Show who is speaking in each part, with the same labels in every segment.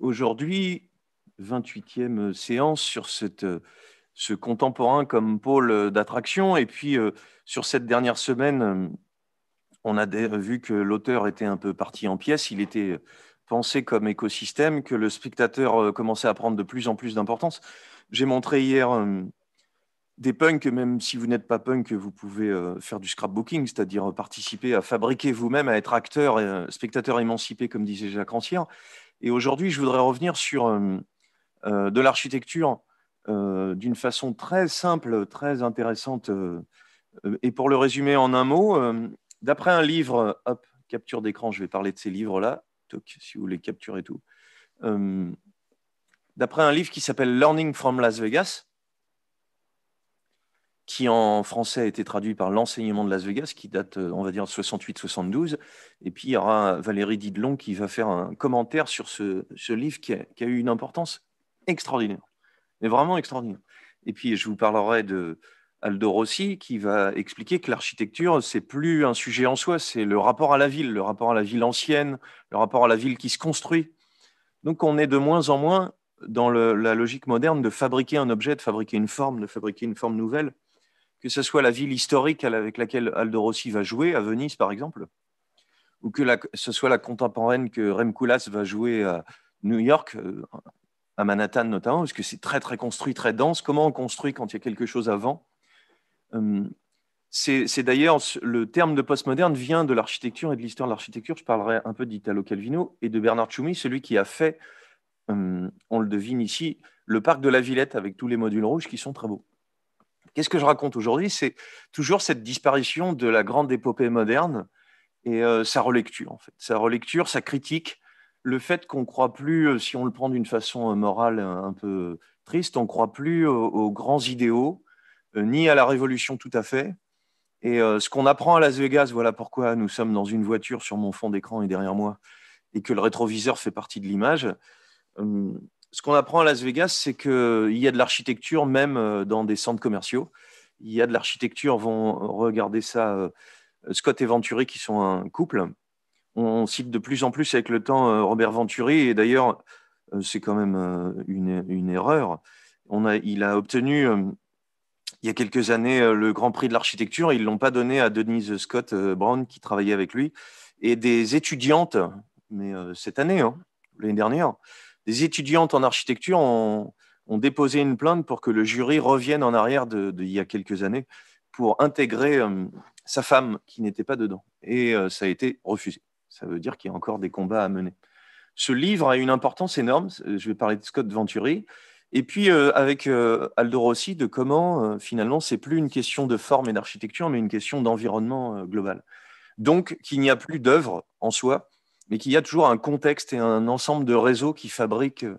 Speaker 1: Aujourd'hui, 28e séance sur ce contemporain comme pôle d'attraction. Et puis, euh, sur cette dernière semaine, euh, on a vu que l'auteur était un peu parti en pièces. Il était pensé comme écosystème, que le spectateur euh, commençait à prendre de plus en plus d'importance. J'ai montré hier des punks, même si vous n'êtes pas punk, vous pouvez faire du scrapbooking, c'est-à-dire participer à fabriquer vous-même, à être acteur, et spectateur émancipé, comme disait Jacques Rancière. Et aujourd'hui, je voudrais revenir sur euh, euh, de l'architecture euh, d'une façon très simple, très intéressante. et pour le résumer en un mot, d'après un livre, hop, capture d'écran, je vais parler de ces livres-là, si vous voulez, capturez tout. d'après un livre qui s'appelle Learning from Las Vegas, qui en français a été traduit par l'enseignement de Las Vegas, qui date, euh, on va dire, 68-72. Et puis, il y aura Valérie Didelon qui va faire un commentaire sur ce, livre qui a, eu une importance extraordinaire, mais vraiment extraordinaire. Et puis, je vous parlerai de Aldo Rossi, qui va expliquer que l'architecture, c'est plus un sujet en soi, c'est le rapport à la ville, le rapport à la ville ancienne, le rapport à la ville qui se construit. Donc, on est de moins en moins dans la logique moderne de fabriquer un objet, de fabriquer une forme, de fabriquer une forme nouvelle que ce soit la ville historique avec laquelle Aldo Rossi va jouer, à Venise par exemple, ou que ce soit la contemporaine que Rem Koolhaas va jouer à New York, euh, à Manhattan notamment, parce que c'est très très construit, très dense. Comment on construit quand il y a quelque chose avant euh, c'est d'ailleurs le terme de postmoderne vient de l'architecture et de l'histoire de l'architecture. Je parlerai un peu d'Italo Calvino et de Bernard Tschumi, celui qui a fait, euh, on le devine ici, le parc de la Villette avec tous les modules rouges qui sont très beaux. Qu'est-ce que je raconte aujourd'hui C'est toujours cette disparition de la grande épopée moderne et euh, sa relecture, en fait. Sa relecture, sa critique, le fait qu'on ne croit plus, euh, si on le prend d'une façon euh, morale un peu triste, on ne croit plus aux, grands idéaux, ni à la révolution tout à fait. Et ce qu'on apprend à Las Vegas, voilà pourquoi nous sommes dans une voiture sur mon fond d'écran et derrière moi, et que le rétroviseur fait partie de l'image ce qu'on apprend à Las Vegas, c'est qu'il y a de l'architecture même euh, dans des centres commerciaux. Il y a de l'architecture, vont regarder ça, euh, Scott et Venturi qui sont un couple. On cite de plus en plus avec le temps euh, Robert Venturi, et d'ailleurs, c'est quand même une, erreur. il a obtenu, il y a quelques années, le Grand Prix de l'architecture. Ils ne l'ont pas donné à Denise Scott Brown, qui travaillait avec lui, et des étudiantes, mais cette année, hein, l'année dernière, des étudiantes en architecture ont, déposé une plainte pour que le jury revienne en arrière de, y a quelques années pour intégrer euh, sa femme qui n'était pas dedans. Et euh, ça a été refusé. Ça veut dire qu'il y a encore des combats à mener. Ce livre a une importance énorme. Euh, je vais parler de Scott Venturi. Et puis avec Aldo Rossi, de comment finalement c'est plus une question de forme et d'architecture, mais une question d'environnement global. Donc qu'il n'y a plus d'œuvre en soi, mais qu'il y a toujours un contexte et un ensemble de réseaux qui fabriquent euh,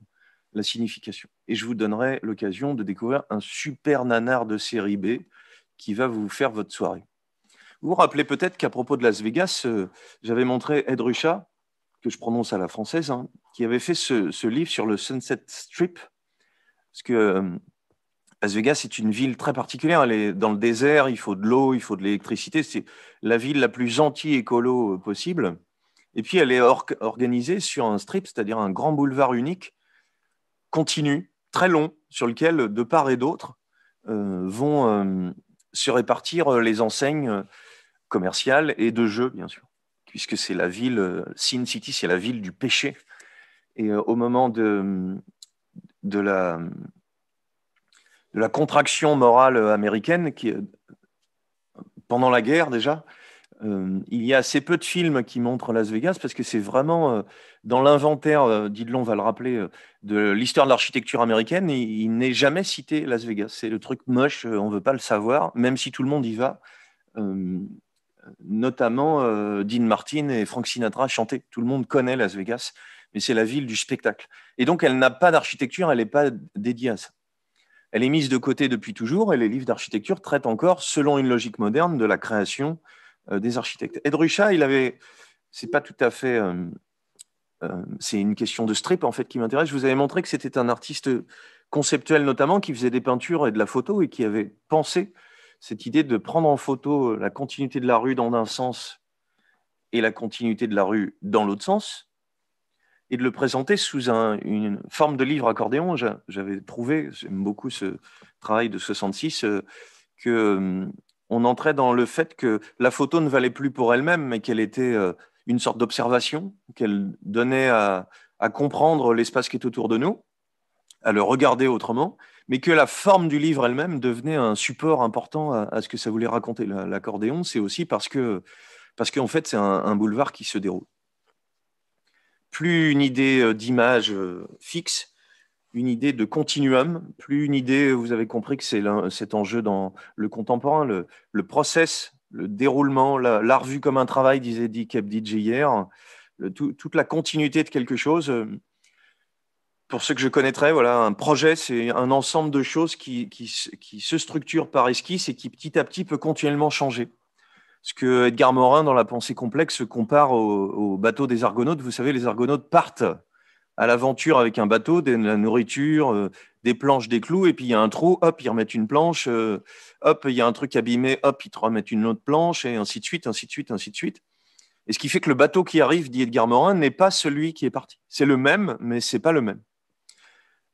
Speaker 1: la signification. Et je vous donnerai l'occasion de découvrir un super nanar de série B qui va vous faire votre soirée. Vous vous rappelez peut-être qu'à propos de Las Vegas, euh, j'avais montré Ed Ruscha, que je prononce à la française, hein, qui avait fait ce, livre sur le Sunset Strip, parce que euh, Las Vegas est une ville très particulière. Elle est dans le désert, il faut de l'eau, il faut de l'électricité. C'est la ville la plus anti-écolo possible. Et puis, elle est organisée sur un strip, c'est-à-dire un grand boulevard unique, continu, très long, sur lequel, de part et d'autre, euh, vont euh, se répartir euh, les enseignes commerciales et de jeux, bien sûr, puisque c'est la ville, Sin City, c'est la ville du péché. Et au moment de, la, de la contraction morale américaine, qui, pendant la guerre déjà, euh, il y a assez peu de films qui montrent Las Vegas parce que c'est vraiment euh, dans l'inventaire, euh, va le rappeler, euh, de l'histoire de l'architecture américaine, il, il n'est jamais cité Las Vegas. C'est le truc moche, on ne veut pas le savoir, même si tout le monde y va. notamment Dean Martin et Frank Sinatra chantaient. Tout le monde connaît Las Vegas, mais c'est la ville du spectacle. Et donc elle n'a pas d'architecture, elle n'est pas dédiée à ça. Elle est mise de côté depuis toujours et les livres d'architecture traitent encore, selon une logique moderne, de la création euh, des architectes. Edrucha, il avait, c'est pas tout à fait, euh, euh, c'est une question de strip en fait qui m'intéresse. Je vous avais montré que c'était un artiste conceptuel notamment qui faisait des peintures et de la photo et qui avait pensé cette idée de prendre en photo la continuité de la rue dans un sens et la continuité de la rue dans l'autre sens, et de le présenter sous une forme de livre accordéon. J'avais trouvé, j'aime beaucoup ce travail de 66, que on entrait dans le fait que la photo ne valait plus pour elle-même, mais qu'elle était euh, une sorte d'observation, qu'elle donnait à, comprendre l'espace qui est autour de nous, à le regarder autrement, mais que la forme du livre elle-même devenait un support important à, ce que ça voulait raconter. L'accordéon, c'est aussi parce que, parce qu'en fait, c'est un, boulevard qui se déroule. Plus une idée euh, d'image euh, fixe, une idée de continuum, plus une idée, vous avez compris que c'est cet enjeu dans le contemporain, le, process, le déroulement, l'art la vu comme un travail, disait Dick Abdij hier, toute la continuité de quelque chose. Pour ceux que je connaîtrais, voilà, un projet, c'est un ensemble de choses qui, se structure par esquisse et qui petit à petit peut continuellement changer. Ce que Edgar Morin, dans La pensée complexe, compare au bateau des Argonautes. Vous savez, les Argonautes partent à l'aventure avec un bateau, de la nourriture, euh, des planches, des clous, et puis il y a un trou, hop, ils remettent une planche, euh, hop, il y a un truc abîmé, hop, ils te remettent une autre planche, et ainsi de suite, ainsi de suite, ainsi de suite. Et ce qui fait que le bateau qui arrive, dit Edgar Morin, n'est pas celui qui est parti. C'est le même, mais c'est pas le même.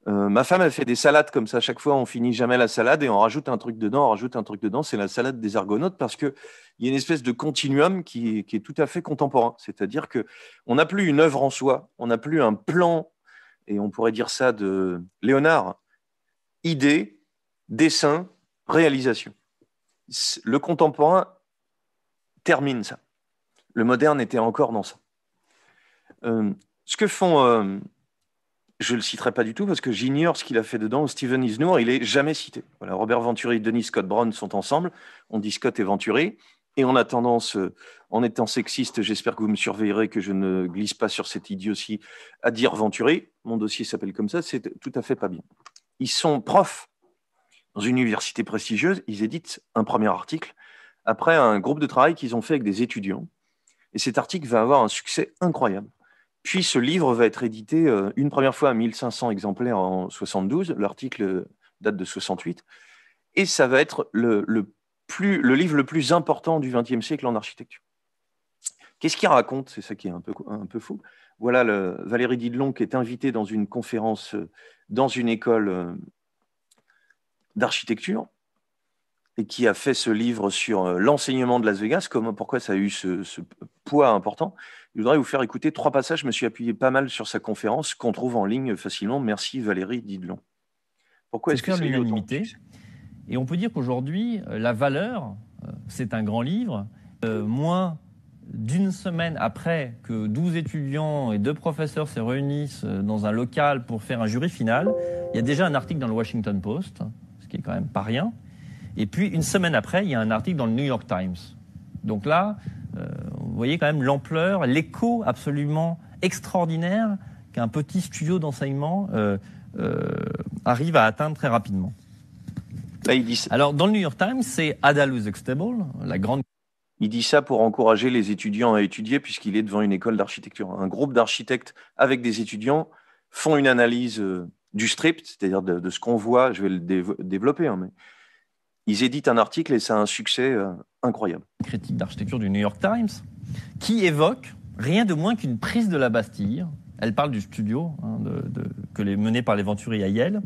Speaker 1: Euh, ma femme, a fait des salades comme ça. À chaque fois, on finit jamais la salade et on rajoute un truc dedans, on rajoute un truc dedans. C'est la salade des argonautes parce qu'il y a une espèce de continuum qui est, tout à fait contemporain. C'est-à-dire que on n'a plus une œuvre en soi, on n'a plus un plan, et on pourrait dire ça de Léonard, idée, dessin, réalisation. Le contemporain termine ça. Le moderne était encore dans ça. Euh, ce que font... Euh, je le citerai pas du tout parce que j'ignore ce qu'il a fait dedans. Stephen Isnour, il est jamais cité. Voilà, Robert Venturi et Denis Scott Brown sont ensemble. On dit Scott et Venturi. Et on a tendance, en étant sexiste, j'espère que vous me surveillerez, que je ne glisse pas sur cette idiotie, à dire Venturi. Mon dossier s'appelle comme ça, c'est tout à fait pas bien. Ils sont profs dans une université prestigieuse. Ils éditent un premier article après un groupe de travail qu'ils ont fait avec des étudiants. Et cet article va avoir un succès incroyable. Puis ce livre va être édité euh, une première fois à 1500 exemplaires en 72, l'article euh, date de 68, et ça va être le, plus, le livre le plus important du XXe siècle en architecture. Qu'est-ce qu'il raconte C'est ça qui est un peu, un fou. Voilà, Valérie Didelon qui est invitée dans une conférence euh, dans une école d'architecture et qui a fait ce livre sur euh, l'enseignement de Las Vegas, comment, euh, pourquoi ça a eu ce, poids important. Je voudrais vous faire écouter trois passages. Je me suis appuyé pas mal sur sa conférence qu'on trouve en ligne facilement. Merci Valérie Didelon.
Speaker 2: Pourquoi est-ce que c'est l'unanimité Et on peut dire qu'aujourd'hui, euh, la valeur, c'est un grand livre. moins d'une semaine après que 12 étudiants et deux professeurs se réunissent dans un local pour faire un jury final, il y a déjà un article dans le Washington Post, ce qui est quand même pas rien, et puis, une semaine après, il y a un article dans le New York Times. Donc là, euh, vous voyez quand même l'ampleur, l'écho absolument extraordinaire qu'un petit studio d'enseignement euh, euh, arrive à atteindre très rapidement. Là, dit Alors, dans le New York Times, c'est Ada Extable, la grande. Il dit ça pour encourager les étudiants à
Speaker 1: étudier, puisqu'il est devant une école d'architecture. Un groupe d'architectes avec des étudiants font une analyse du strip, c'est-à-dire de, ce qu'on voit. Je vais le développer, hein, mais ils
Speaker 2: éditent un article et c'est un succès euh, incroyable. Critique d'architecture du New York Times, qui évoque rien de moins qu'une prise de la Bastille. Elle parle du studio hein, que les, mené par les à Yale.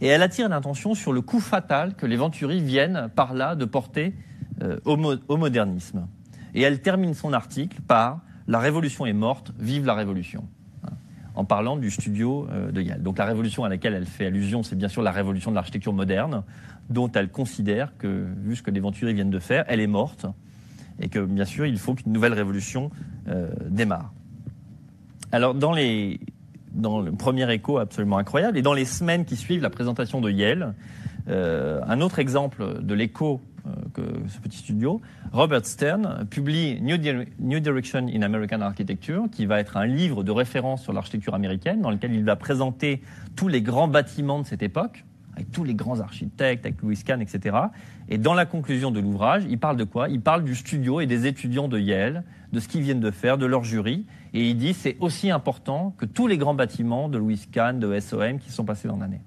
Speaker 2: Et elle attire l'attention sur le coup fatal que les Venturi viennent par là de porter euh, au, au modernisme. Et elle termine son article par La révolution est morte, vive la révolution hein en parlant du studio euh, de Yale. Donc la révolution à laquelle elle fait allusion, c'est bien sûr la révolution de l'architecture moderne, dont elle considère que, vu ce que les Venturiers viennent de faire, elle est morte et que, bien sûr, il faut qu'une nouvelle révolution euh, démarre. Alors, dans, le premier écho absolument incroyable, et dans les semaines qui suivent la présentation de Yale, euh, un autre exemple de l'écho euh, que ce petit studio, Robert Stern publie New, New, Direction in American Architecture, qui va être un livre de référence sur l'architecture américaine, dans lequel il va présenter tous les grands bâtiments de cette époque, avec tous les grands architectes, avec Louis Kahn, etc. Et dans la conclusion de l'ouvrage, il parle de quoi Il parle du studio et des étudiants de Yale, de ce qu'ils viennent de faire, de leur jury. Et il dit c'est aussi important que tous les grands bâtiments de Louis Kahn, de SOM qui sont passés dans l'année.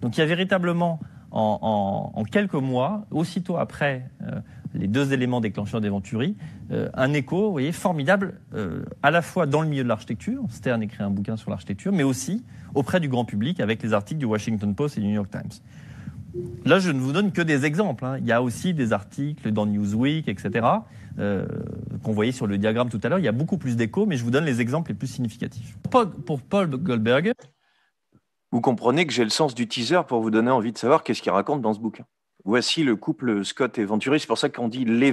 Speaker 2: Donc il y a véritablement en, quelques mois, aussitôt après euh, les deux éléments déclencheurs d'Eventuri, euh, un écho vous voyez, formidable euh, à la fois dans le milieu de l'architecture, Stern écrit un bouquin sur l'architecture, mais aussi auprès du grand public avec les articles du Washington Post et du New York Times. Là, je ne vous donne que des exemples. Hein. Il y a aussi des articles dans Newsweek, etc., euh, qu'on voyait sur le diagramme tout à l'heure. Il y a beaucoup plus d'échos, mais je vous donne les exemples les plus significatifs. Pour Paul Goldberger,
Speaker 1: Vous comprenez que j'ai le sens du teaser pour vous donner envie de savoir qu'est-ce qu'il raconte dans ce bouquin. Voici le couple Scott et Venturi, c'est pour ça qu'on dit les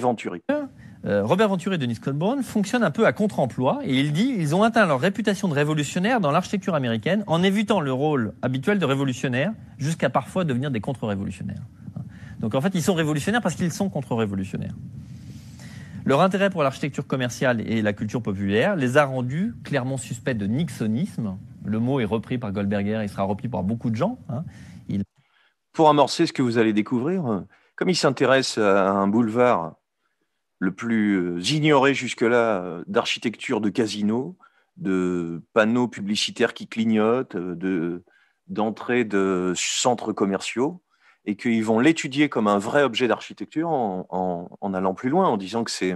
Speaker 2: euh, Robert Venturi et Denis Scott Brown fonctionnent un peu à contre-emploi et ils dit ils ont atteint leur réputation de révolutionnaires dans l'architecture américaine en évitant le rôle habituel de révolutionnaire jusqu'à parfois devenir des contre-révolutionnaires. Donc en fait, ils sont révolutionnaires parce qu'ils sont contre-révolutionnaires. Leur intérêt pour l'architecture commerciale et la culture populaire les a rendus clairement suspects de nixonisme. Le mot est repris par Goldberger, il sera repris par beaucoup de gens. Hein
Speaker 1: pour amorcer ce que vous allez découvrir, euh, comme ils s'intéressent à un boulevard le plus euh, ignoré jusque-là euh, d'architecture de casino, de panneaux publicitaires qui clignotent, de, d'entrées de centres commerciaux, et qu'ils vont l'étudier comme un vrai objet d'architecture en, allant plus loin, en disant que c'est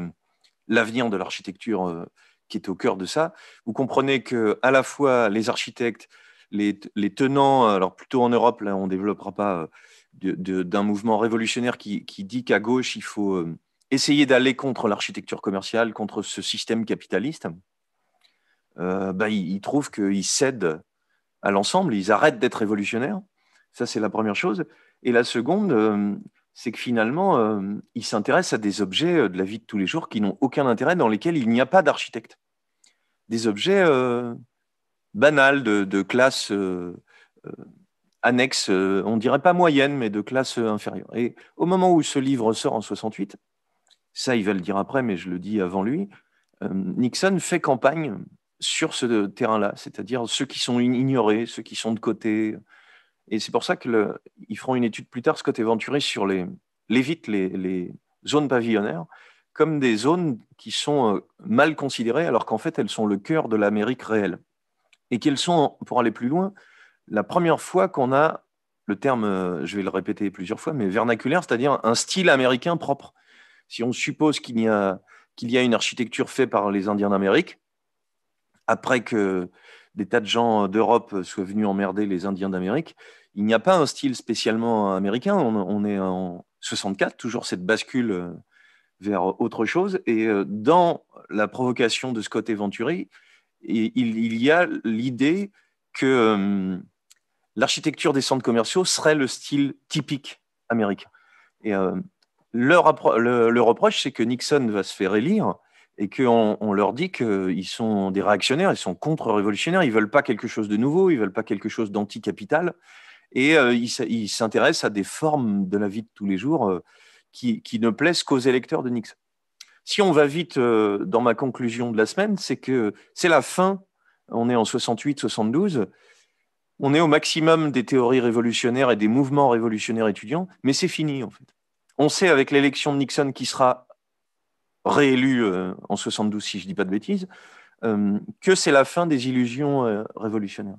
Speaker 1: l'avenir de l'architecture qui est au cœur de ça. Vous comprenez que à la fois les architectes les, tenants, alors plutôt en Europe, là on ne développera pas, euh, d'un mouvement révolutionnaire qui, dit qu'à gauche, il faut euh, essayer d'aller contre l'architecture commerciale, contre ce système capitaliste, euh, bah, ils, trouvent qu'ils cèdent à l'ensemble, ils arrêtent d'être révolutionnaires. Ça, c'est la première chose. Et la seconde, c'est que finalement, ils s'intéressent à des objets de la vie de tous les jours qui n'ont aucun intérêt, dans lesquels il n'y a pas d'architecte. Des objets banal, de, classe euh, euh, annexe, euh, on dirait pas moyenne, mais de classe inférieure. Et au moment où ce livre sort en 68, ça il va le dire après, mais je le dis avant lui, Nixon fait campagne sur ce terrain-là, c'est-à-dire ceux qui sont ignorés, ceux qui sont de côté. Et c'est pour ça qu'ils feront une étude plus tard, Scott côté sur les, vites, les, les zones pavillonnaires, comme des zones qui sont mal considérées, alors qu'en fait, elles sont le cœur de l'Amérique réelle et qu'elles sont, pour aller plus loin, la première fois qu'on a le terme, euh, je vais le répéter plusieurs fois, mais vernaculaire, c'est-à-dire un style américain propre. Si on suppose qu'il y, y, a une architecture faite par les Indiens d'Amérique, après que des tas de gens d'Europe soient venus emmerder les Indiens d'Amérique, il n'y a pas un style spécialement américain. On, est en 64, toujours cette bascule euh, vers autre chose. Et euh, dans la provocation de Scott et Venturi, il, y a l'idée que euh, l'architecture des centres commerciaux serait le style typique américain. Et euh, le, reproche, c'est que Nixon va se faire élire et qu'on leur dit qu'ils euh, sont des réactionnaires, ils sont contre-révolutionnaires, ils ne veulent pas quelque chose de nouveau, ils ne veulent pas quelque chose d'anticapital. Et ils s'intéressent à des formes de la vie de tous les jours qui ne plaisent qu'aux électeurs de Nixon si on va vite euh, dans ma conclusion de la semaine, c'est que c'est la fin, on est en 68-72, on est au maximum des théories révolutionnaires et des mouvements révolutionnaires étudiants, mais c'est fini en fait. On sait avec l'élection de Nixon qui sera réélu euh, en 72 si je ne dis pas de bêtises, euh, que c'est la fin des illusions révolutionnaires.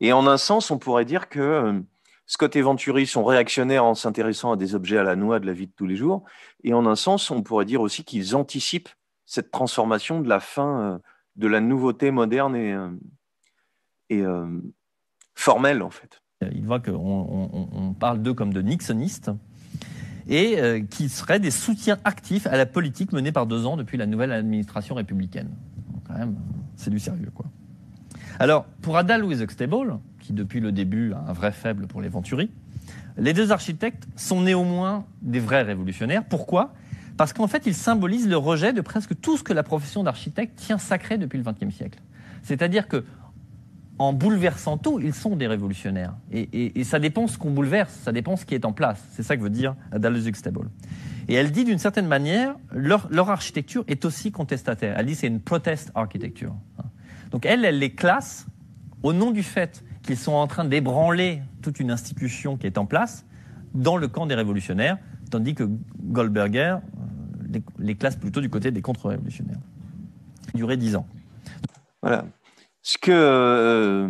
Speaker 1: Et en un sens, on pourrait dire que Scott et Venturi sont réactionnaires en s'intéressant à des objets à la noix de la vie de tous les jours. Et en un sens, on pourrait dire aussi qu'ils anticipent cette transformation de la fin euh, de la nouveauté moderne et, euh, et euh, formelle, en
Speaker 2: fait. Il voit qu'on on, parle d'eux comme de nixonistes et qu'ils qui seraient des soutiens actifs à la politique menée par deux ans depuis la nouvelle administration républicaine. quand même, c'est du sérieux, quoi. Alors, pour Ada Louise Huxtable, qui depuis le début a un vrai faible pour les Les deux architectes sont néanmoins des vrais révolutionnaires. Pourquoi Parce qu'en fait, ils symbolisent le rejet de presque tout ce que la profession d'architecte tient sacré depuis le XXe siècle. C'est-à-dire que en bouleversant tout, ils sont des révolutionnaires. Et, ça dépend ce qu'on bouleverse, ça dépend ce qui est en place. C'est ça que veut dire Dallas Huxtable. Et elle dit d'une certaine manière, leur, leur, architecture est aussi contestataire. Elle dit c'est une protest architecture. Donc elle, elle les classe au nom du fait qu'ils sont en train d'ébranler toute une institution qui est en place dans le camp des révolutionnaires, tandis que Goldberger euh, les, classe plutôt du côté des contre-révolutionnaires. Duré dix ans.
Speaker 1: Voilà. Ce, que, euh,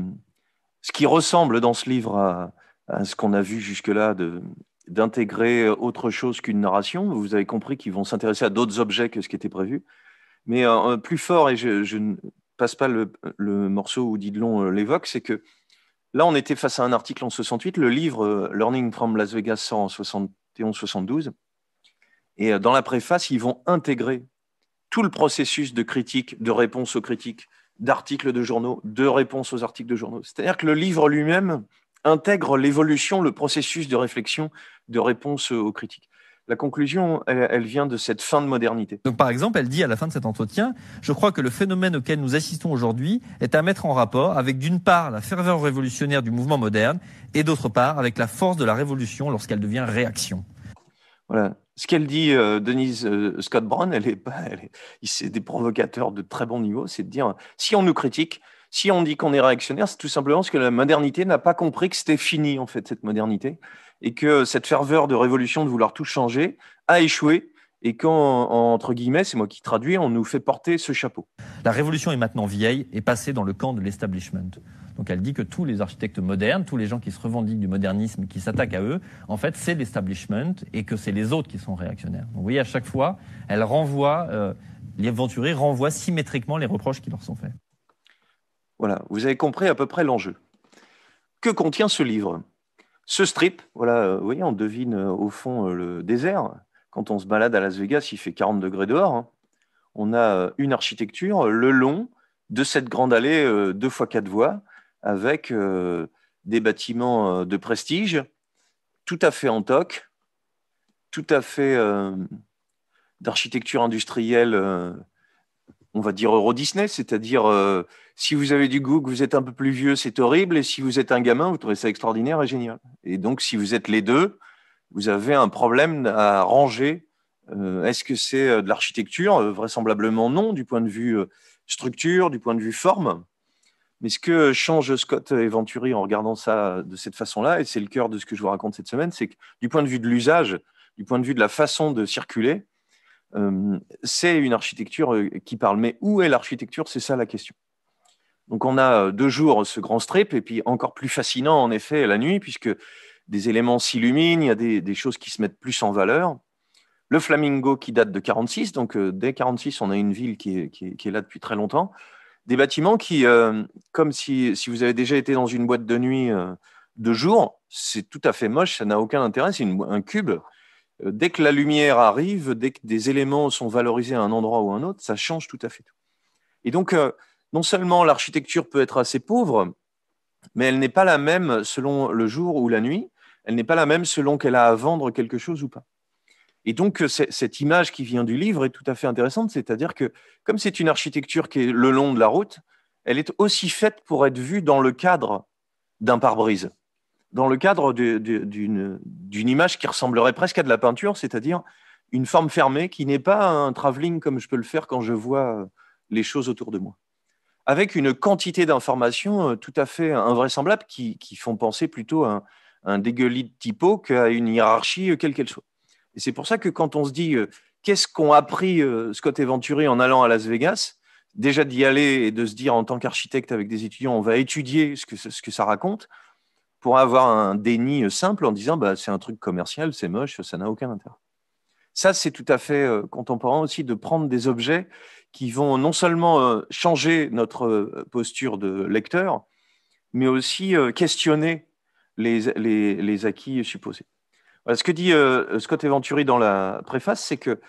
Speaker 1: ce qui ressemble dans ce livre à, ce qu'on a vu jusque-là de, d'intégrer autre chose qu'une narration. Vous avez compris qu'ils vont s'intéresser à d'autres objets que ce qui était prévu. Mais euh, plus fort, et je, ne passe pas le, le morceau où Didelon l'évoque, c'est que Là, on était face à un article en 68, le livre euh, Learning from Las Vegas en 71-72. Et euh, dans la préface, ils vont intégrer tout le processus de critique, de réponse aux critiques, d'articles de journaux, de réponse aux articles de journaux. C'est-à-dire que le livre lui-même intègre l'évolution, le processus de réflexion, de réponse euh, aux critiques. La
Speaker 2: conclusion, elle, vient de cette fin de modernité. Donc, par exemple, elle dit à la fin de cet entretien Je crois que le phénomène auquel nous assistons aujourd'hui est à mettre en rapport avec, d'une part, la ferveur révolutionnaire du mouvement moderne et, d'autre part, avec la force de la révolution lorsqu'elle devient réaction.
Speaker 1: Voilà. Ce qu'elle dit, euh, Denise euh, Scott Brown, elle est pas. c'est des provocateurs de très bon niveau. C'est de dire si on nous critique, si on dit qu'on est réactionnaire, c'est tout simplement parce que la modernité n'a pas compris que c'était fini, en fait, cette modernité et que cette ferveur de révolution de vouloir tout changer
Speaker 2: a échoué et quand, entre guillemets, c'est moi qui traduis, on nous fait porter ce chapeau. La révolution est maintenant vieille et passée dans le camp de l'establishment. Donc elle dit que tous les architectes modernes, tous les gens qui se revendiquent du modernisme, qui s'attaquent à eux, en fait, c'est l'establishment et que c'est les autres qui sont réactionnaires. Donc, vous voyez, à chaque fois, elle renvoie, euh, les renvoie symétriquement les reproches qui leur sont faits.
Speaker 1: Voilà, vous avez compris à peu près l'enjeu. Que contient ce livre ce strip, voilà, euh, voyez, on devine euh, au fond euh, le désert. Quand on se balade à Las Vegas, il fait 40 degrés dehors. Hein. On a une architecture le long de cette grande allée deux fois quatre voies avec des bâtiments de prestige, tout à fait en toc, tout à fait d'architecture industrielle on va dire Euro Disney, c'est-à-dire euh, si vous avez du goût, que vous êtes un peu plus vieux, c'est horrible, et si vous êtes un gamin, vous trouvez ça extraordinaire et génial. Et donc, si vous êtes les deux, vous avez un problème à ranger. Euh, est-ce que c'est euh, de l'architecture Vraisemblablement non, du point de vue structure, du point de vue forme. Mais ce que change Scott et en regardant ça de cette façon-là, et c'est le cœur de ce que je vous raconte cette semaine, c'est que du point de vue de l'usage, du point de vue de la façon de circuler, euh, c'est une architecture euh, qui parle. Mais où est l'architecture C'est ça la question. Donc on a euh, deux jours ce grand strip, et puis encore plus fascinant en effet la nuit, puisque des éléments s'illuminent, il y a des, choses qui se mettent plus en valeur. Le Flamingo qui date de 46, donc dès 46 on a une ville qui est, là depuis très longtemps. Des bâtiments qui, comme si, vous avez déjà été dans une boîte de nuit de jour, c'est tout à fait moche, ça n'a aucun intérêt, c'est un cube. Euh, dès que la lumière arrive, dès que des éléments sont valorisés à un endroit ou à un autre, ça change tout à fait tout. Et donc, euh, non seulement l'architecture peut être assez pauvre, mais elle n'est pas la même selon le jour ou la nuit, elle n'est pas la même selon qu'elle a à vendre quelque chose ou pas. Et donc, euh, cette image qui vient du livre est tout à fait intéressante, c'est-à-dire que comme c'est une architecture qui est le long de la route, elle est aussi faite pour être vue dans le cadre d'un pare-brise dans le cadre d'une image qui ressemblerait presque à de la peinture, c'est-à-dire une forme fermée qui n'est pas un travelling comme je peux le faire quand je vois euh, les choses autour de moi. Avec une quantité d'informations euh, tout à fait invraisemblables qui, qui font penser plutôt à un, un dégueulis de typo qu'à une hiérarchie euh, quelle qu'elle soit. Et c'est pour ça que quand on se dit qu'est-ce qu'ont appris Scott et Venturi en allant à Las Vegas, déjà d'y aller et de se dire en tant qu'architecte avec des étudiants, on va étudier ce que, ce que ça raconte, pour avoir un déni euh, simple en disant bah, c'est un truc commercial, c'est moche, ça n'a aucun intérêt. Ça, c'est tout à fait euh, contemporain aussi de prendre des objets qui vont non seulement euh, changer notre posture de lecteur, mais aussi questionner les, acquis supposés. ce que dit Scott Eventuri dans la préface, c'est que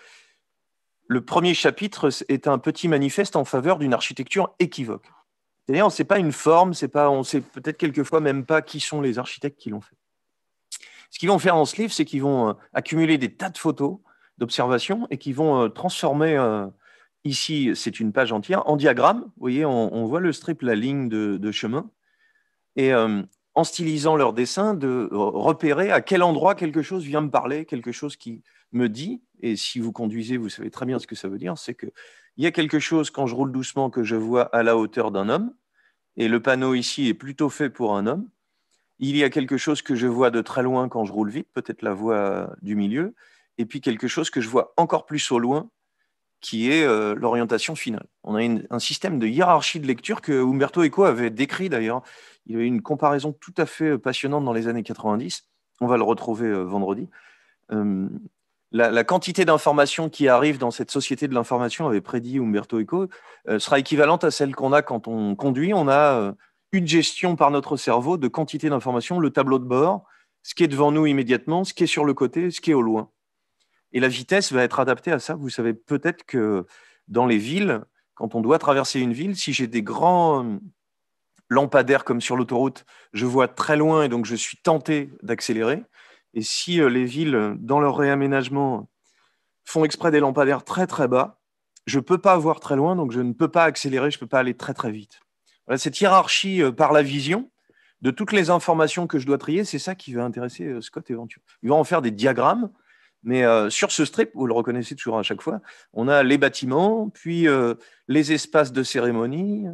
Speaker 1: le premier chapitre est un petit manifeste en faveur d'une architecture équivoque. C'est-à-dire, on pas une forme, c'est pas, on ne sait peut-être quelquefois même pas qui sont les architectes qui l'ont fait. Ce qu'ils vont faire dans ce livre, c'est qu'ils vont euh, accumuler des tas de photos d'observation et qu'ils vont euh, transformer, euh, ici, c'est une page entière, en diagramme. Vous voyez, on, voit le strip, la ligne de, chemin. Et en stylisant leur dessin, de repérer à quel endroit quelque chose vient me parler, quelque chose qui me dit. Et si vous conduisez, vous savez très bien ce que ça veut dire, c'est que il y a quelque chose quand je roule doucement que je vois à la hauteur d'un homme, et le panneau ici est plutôt fait pour un homme. Il y a quelque chose que je vois de très loin quand je roule vite, peut-être la voie du milieu, et puis quelque chose que je vois encore plus au loin, qui est euh, l'orientation finale. On a un système de hiérarchie de lecture que Umberto Eco avait décrit d'ailleurs. Il y a eu une comparaison tout à fait passionnante dans les années 90. On va le retrouver euh, vendredi. Euh, la, quantité d'informations qui arrive dans cette société de l'information, avait prédit Umberto Eco, euh, sera équivalente à celle qu'on a quand on conduit. On a euh, une gestion par notre cerveau de quantité d'informations, le tableau de bord, ce qui est devant nous immédiatement, ce qui est sur le côté, ce qui est au loin. Et la vitesse va être adaptée à ça. Vous savez peut-être que dans les villes, quand on doit traverser une ville, si j'ai des grands euh, lampadaires comme sur l'autoroute, je vois très loin et donc je suis tenté d'accélérer. Et si euh, les villes, euh, dans leur réaménagement, font exprès des lampadaires très très bas, je ne peux pas voir très loin, donc je ne peux pas accélérer, je ne peux pas aller très très vite. cette hiérarchie euh, par la vision de toutes les informations que je dois trier, c'est ça qui va intéresser Scott éventuellement. Il va en faire des diagrammes, mais sur ce strip, vous le reconnaissez toujours à chaque fois, on a les bâtiments, puis les espaces de cérémonie,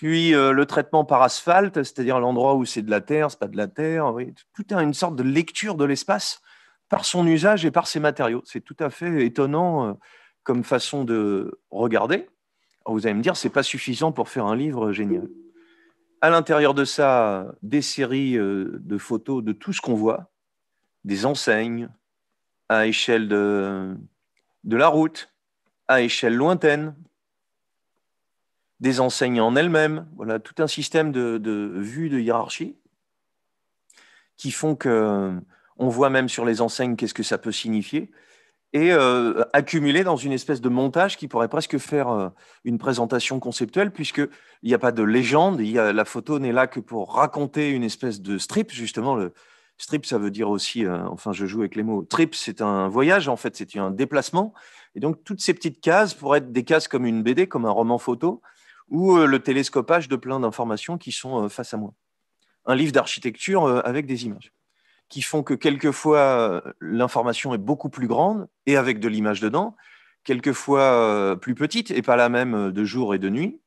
Speaker 1: puis euh, le traitement par asphalte, c'est-à-dire l'endroit où c'est de la terre, c'est pas de la terre. Tout est une sorte de lecture de l'espace par son usage et par ses matériaux. C'est tout à fait étonnant euh, comme façon de regarder. vous allez me dire, c'est pas suffisant pour faire un livre génial. À l'intérieur de ça, des séries euh, de photos de tout ce qu'on voit, des enseignes à échelle de, de la route, à échelle lointaine, des enseignes en elles-mêmes, voilà, tout un système de, de vues de hiérarchie qui font qu'on euh, voit même sur les enseignes qu'est-ce que ça peut signifier, et euh, accumulé dans une espèce de montage qui pourrait presque faire euh, une présentation conceptuelle, puisqu'il n'y a pas de légende, y a, la photo n'est là que pour raconter une espèce de strip, justement. Le strip, ça veut dire aussi, euh, enfin je joue avec les mots, trip, c'est un voyage, en fait, c'est un déplacement. Et donc toutes ces petites cases pourraient être des cases comme une BD, comme un roman photo, ou euh, le télescopage de plein d'informations qui sont euh, face à moi. Un livre d'architecture euh, avec des images qui font que quelquefois l'information est beaucoup plus grande et avec de l'image dedans, quelquefois plus petite et pas la même de jour et de nuit,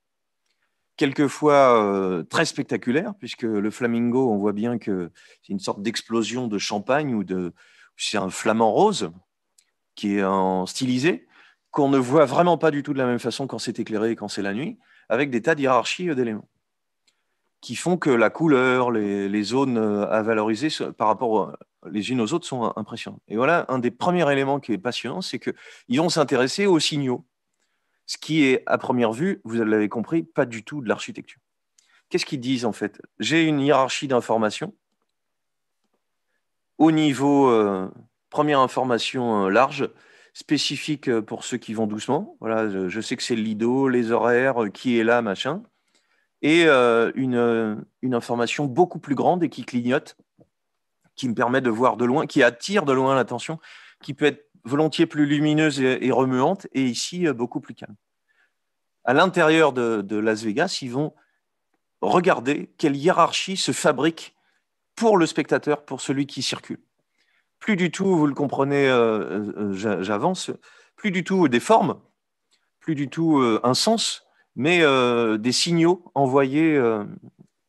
Speaker 1: quelquefois très spectaculaire, puisque le flamingo, on voit bien que c'est une sorte d'explosion de champagne ou de. C'est un flamand rose qui est en stylisé, qu'on ne voit vraiment pas du tout de la même façon quand c'est éclairé et quand c'est la nuit avec des tas d'hierarchies euh, d'éléments qui font que la couleur, les, zones euh, à valoriser par rapport euh, les unes aux autres sont impressionnantes. Et voilà, un des premiers éléments qui est passionnant, c'est qu'ils vont s'intéresser aux signaux, ce qui est à première vue, vous l'avez compris, pas du tout de l'architecture. Qu'est-ce qu'ils disent en fait J'ai une hiérarchie d'informations. Au niveau première information large, spécifique euh, pour ceux qui vont doucement. Voilà, je sais que c'est le lido, les horaires, euh, qui est là, machin. Et euh, une, information beaucoup plus grande et qui clignote, qui me permet de voir de loin, qui attire de loin l'attention, qui peut être volontiers plus lumineuse et, remuante, et ici beaucoup plus calme. À l'intérieur de, de Las Vegas, ils vont regarder quelle hiérarchie se fabrique pour le spectateur, pour celui qui circule plus du tout, vous le comprenez, euh, euh, euh, j'avance, plus du tout des formes, plus du tout un sens, mais des signaux envoyés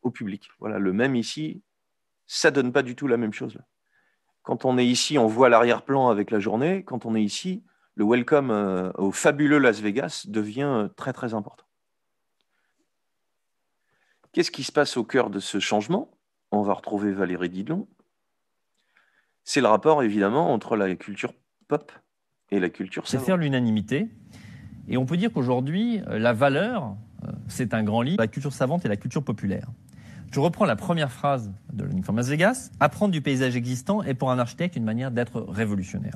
Speaker 1: au public. Voilà, le même ici, ça donne pas du tout la même chose. Quand on est ici, on voit l'arrière-plan avec la journée. Quand on est ici, le welcome au fabuleux Las Vegas devient très très important. Qu'est-ce qui se passe au cœur de ce changement On va retrouver
Speaker 2: Valérie Didon, c'est le rapport évidemment entre la culture pop et la culture savante. C'est faire l'unanimité. Et on peut dire qu'aujourd'hui, euh, la valeur, euh, c'est un grand lit, la culture savante et la culture populaire. Je reprends la première phrase de l'uniforme Las Vegas. Apprendre du paysage existant est pour un architecte une manière d'être révolutionnaire.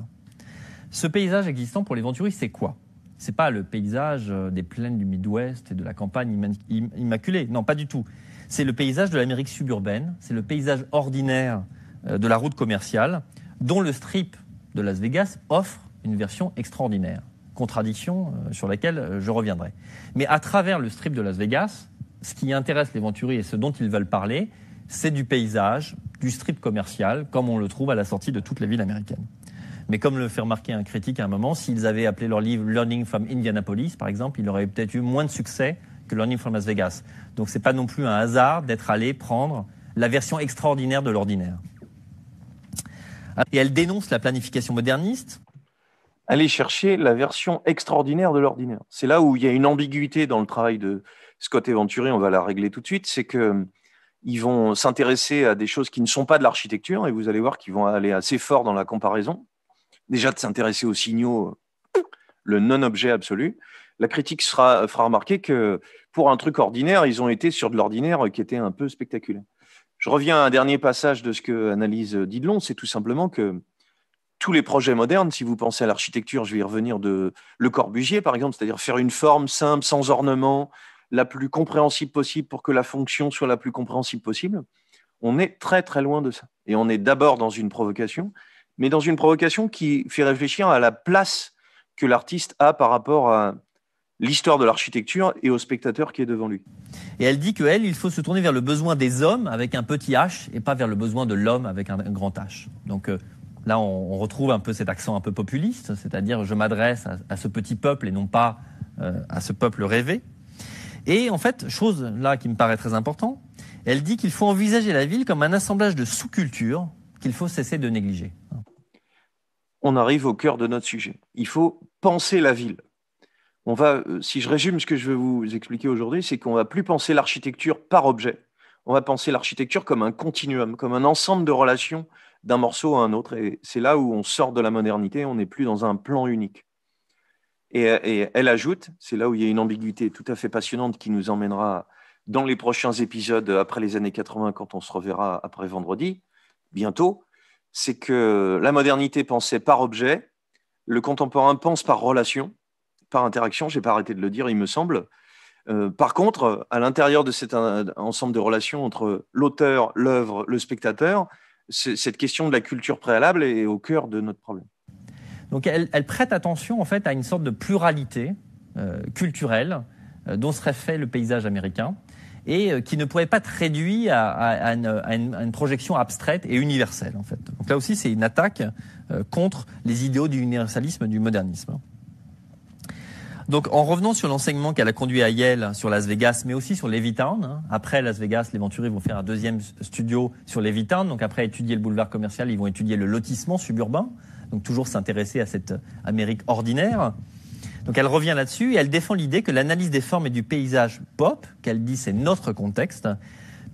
Speaker 2: Ce paysage existant pour les c'est quoi C'est pas le paysage euh, des plaines du Midwest et de la campagne immaculée. Non, pas du tout. C'est le paysage de l'Amérique suburbaine. C'est le paysage ordinaire euh, de la route commerciale, dont le strip de Las Vegas offre une version extraordinaire. Contradiction euh, sur laquelle euh, je reviendrai. Mais à travers le strip de Las Vegas, ce qui intéresse les Venturiers et ce dont ils veulent parler, c'est du paysage, du strip commercial, comme on le trouve à la sortie de toute les villes américaines. Mais comme le fait remarquer un critique à un moment, s'ils avaient appelé leur livre Learning from Indianapolis, par exemple, il aurait peut-être eu moins de succès que Learning from Las Vegas. Donc c'est pas non plus un hasard d'être allé prendre la version extraordinaire de l'ordinaire. Et elle dénonce la planification moderniste. Aller chercher la version extraordinaire de l'ordinaire. C'est là où il y a une ambiguïté dans le travail de
Speaker 1: Scott et on va la régler tout de suite, c'est que hum, ils vont s'intéresser à des choses qui ne sont pas de l'architecture, et vous allez voir qu'ils vont aller assez fort dans la comparaison. Déjà de s'intéresser aux signaux, le non-objet absolu, la critique sera, fera remarquer que pour un truc ordinaire, ils ont été sur de l'ordinaire qui était un peu spectaculaire. Je reviens à un dernier passage de ce que analyse Didlon, c'est tout simplement que tous les projets modernes, si vous pensez à l'architecture, je vais y revenir, de Le Corbusier par exemple, c'est-à-dire faire une forme simple, sans ornement, la plus compréhensible possible pour que la fonction soit la plus compréhensible possible, on est très très loin de ça. Et on est d'abord dans une provocation, mais dans une provocation qui fait réfléchir à la place que l'artiste a par rapport à, l'histoire de l'architecture et au spectateur
Speaker 2: qui est devant lui. Et elle dit qu'elle, il faut se tourner vers le besoin des hommes avec un petit H et pas vers le besoin de l'homme avec un grand H. Donc euh, là, on, retrouve un peu cet accent un peu populiste, c'est-à-dire je m'adresse à, ce petit peuple et non pas euh, à ce peuple rêvé. Et en fait, chose là qui me paraît très importante, elle dit qu'il faut envisager la ville comme un assemblage de sous-cultures qu'il faut cesser de négliger.
Speaker 1: On arrive au cœur de notre sujet. Il faut penser la ville va, euh, si je résume ce que je veux vous expliquer aujourd'hui, c'est qu'on va plus penser l'architecture par objet. On va penser l'architecture comme un continuum, comme un ensemble de relations d'un morceau à un autre. Et c'est là où on sort de la modernité, on n'est plus dans un plan unique. Et, et elle ajoute, c'est là où il y a une ambiguïté tout à fait passionnante qui nous emmènera dans les prochains épisodes après les années 80, quand on se reverra après vendredi, bientôt, c'est que la modernité pensait par objet, le contemporain pense par relation, par interaction, j'ai pas arrêté de le dire, il me semble. Euh, par contre, à l'intérieur de cet ensemble de relations entre l'auteur, l'œuvre, le spectateur, cette question de la culture préalable est au cœur de notre problème.
Speaker 2: Donc elle, prête attention en fait à une sorte de pluralité euh, culturelle euh, dont serait fait le paysage américain et qui ne pourrait pas être réduit à, une, à, une, projection abstraite et universelle en fait. Donc là aussi c'est une attaque contre les idéaux du universalisme, du modernisme. Donc en revenant sur l'enseignement qu'elle a conduit à Yale sur Las Vegas, mais aussi sur Levittown, hein, après Las Vegas, les Venturi vont faire un deuxième studio sur Levittown, donc après étudier le boulevard commercial, ils vont étudier le lotissement suburbain, donc toujours s'intéresser à cette Amérique ordinaire. Donc elle revient là-dessus et elle défend l'idée que l'analyse des formes et du paysage pop, qu'elle dit c'est notre contexte,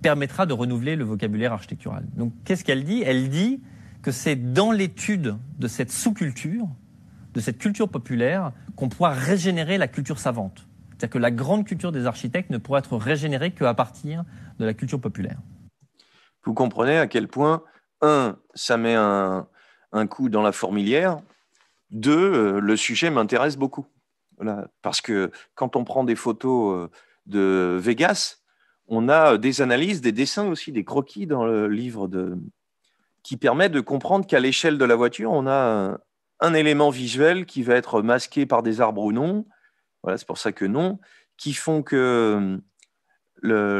Speaker 2: permettra de renouveler le vocabulaire architectural. Donc qu'est-ce qu'elle dit Elle dit que c'est dans l'étude de cette sous-culture de cette culture populaire qu'on pourra régénérer la culture savante. C'est-à-dire que la grande culture des architectes ne pourra être régénérée qu'à partir de la culture populaire.
Speaker 1: Vous comprenez à quel point, un, ça met un, un coup dans la formilière, deux, euh, le sujet m'intéresse beaucoup. Parce que quand on prend des photos euh, de Vegas, on a euh, des analyses, des dessins aussi, des croquis dans le livre de... qui permet de comprendre qu'à l'échelle de la voiture, on a un élément visuel qui va être masqué par des arbres ou non, voilà, c'est pour ça que non, qui font que euh,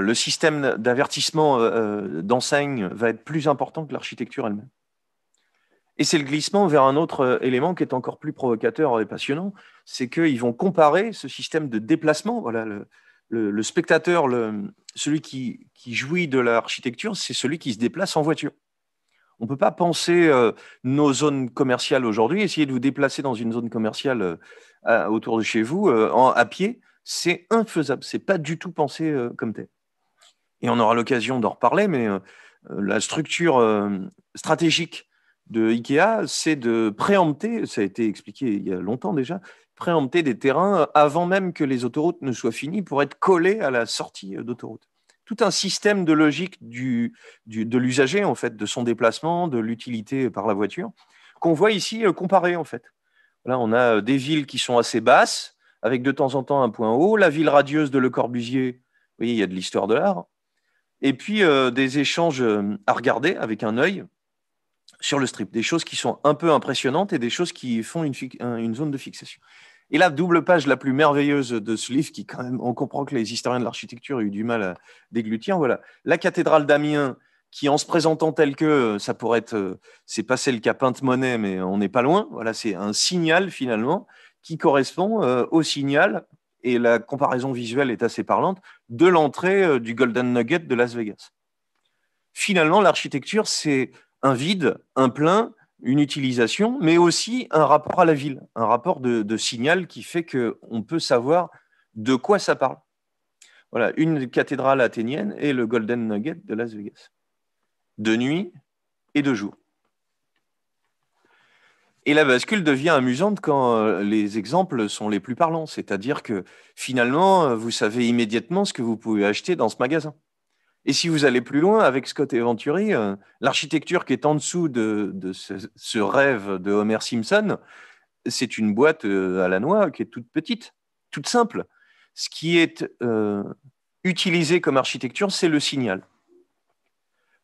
Speaker 1: le, système d'avertissement euh, euh, d'enseigne va être plus important que l'architecture elle-même. Et c'est le glissement vers un autre élément qui est encore plus provocateur et passionnant, c'est qu'ils vont comparer ce système de déplacement, voilà, le, le spectateur, celui qui, qui jouit de l'architecture, c'est celui qui se déplace en voiture. On ne peut pas penser euh, nos zones commerciales aujourd'hui, essayer de vous déplacer dans une zone commerciale euh, autour de chez vous euh, à pied, c'est infaisable, c'est pas du tout pensé comme tel. Et on aura l'occasion d'en reparler, mais la structure stratégique de IKEA, c'est de préempter, ça a été expliqué il y a longtemps déjà, préempter des terrains avant même que les autoroutes ne soient finies pour être collés à la sortie d'autoroute tout un système de logique de l'usager, en fait, de son déplacement, de l'utilité par la voiture, qu'on voit ici euh, comparé, en fait. Là, on a euh, des villes qui sont assez basses, avec de temps en temps un point haut, la ville radieuse de Le Corbusier, vous il y a de l'histoire de l'art, et puis euh, des échanges à regarder avec un œil sur le strip, des choses qui sont un peu impressionnantes et des choses qui font une zone de fixation. Et la double page la plus merveilleuse de ce livre, qui quand même, on comprend que les historiens de l'architecture ont eu du mal à déglutir. Voilà, la cathédrale d'Amiens, qui en se présentant telle que, euh, ça pourrait être, euh, c'est pas celle qu'a peinte Monet, mais on n'est pas loin. Voilà, c'est un signal finalement qui correspond euh, au signal et la comparaison visuelle est assez parlante de l'entrée du Golden Nugget de Las Vegas. Finalement, l'architecture, c'est un vide, un plein, une utilisation, mais aussi un rapport à la ville, un rapport de, signal qui fait qu'on peut savoir de quoi ça parle. Voilà, une cathédrale athénienne et le Golden Nugget de Las Vegas. De nuit et de jour. Et la bascule devient amusante quand euh, les exemples sont les plus parlants, c'est-à-dire que finalement, euh, vous savez immédiatement ce que vous pouvez acheter dans ce magasin. Et si vous allez plus loin, avec Scott et euh, l'architecture qui est en dessous de, ce, rêve de Homer Simpson, c'est une boîte euh, à la noix qui est toute petite, toute simple. Ce qui est euh, utilisé comme architecture, c'est le signal.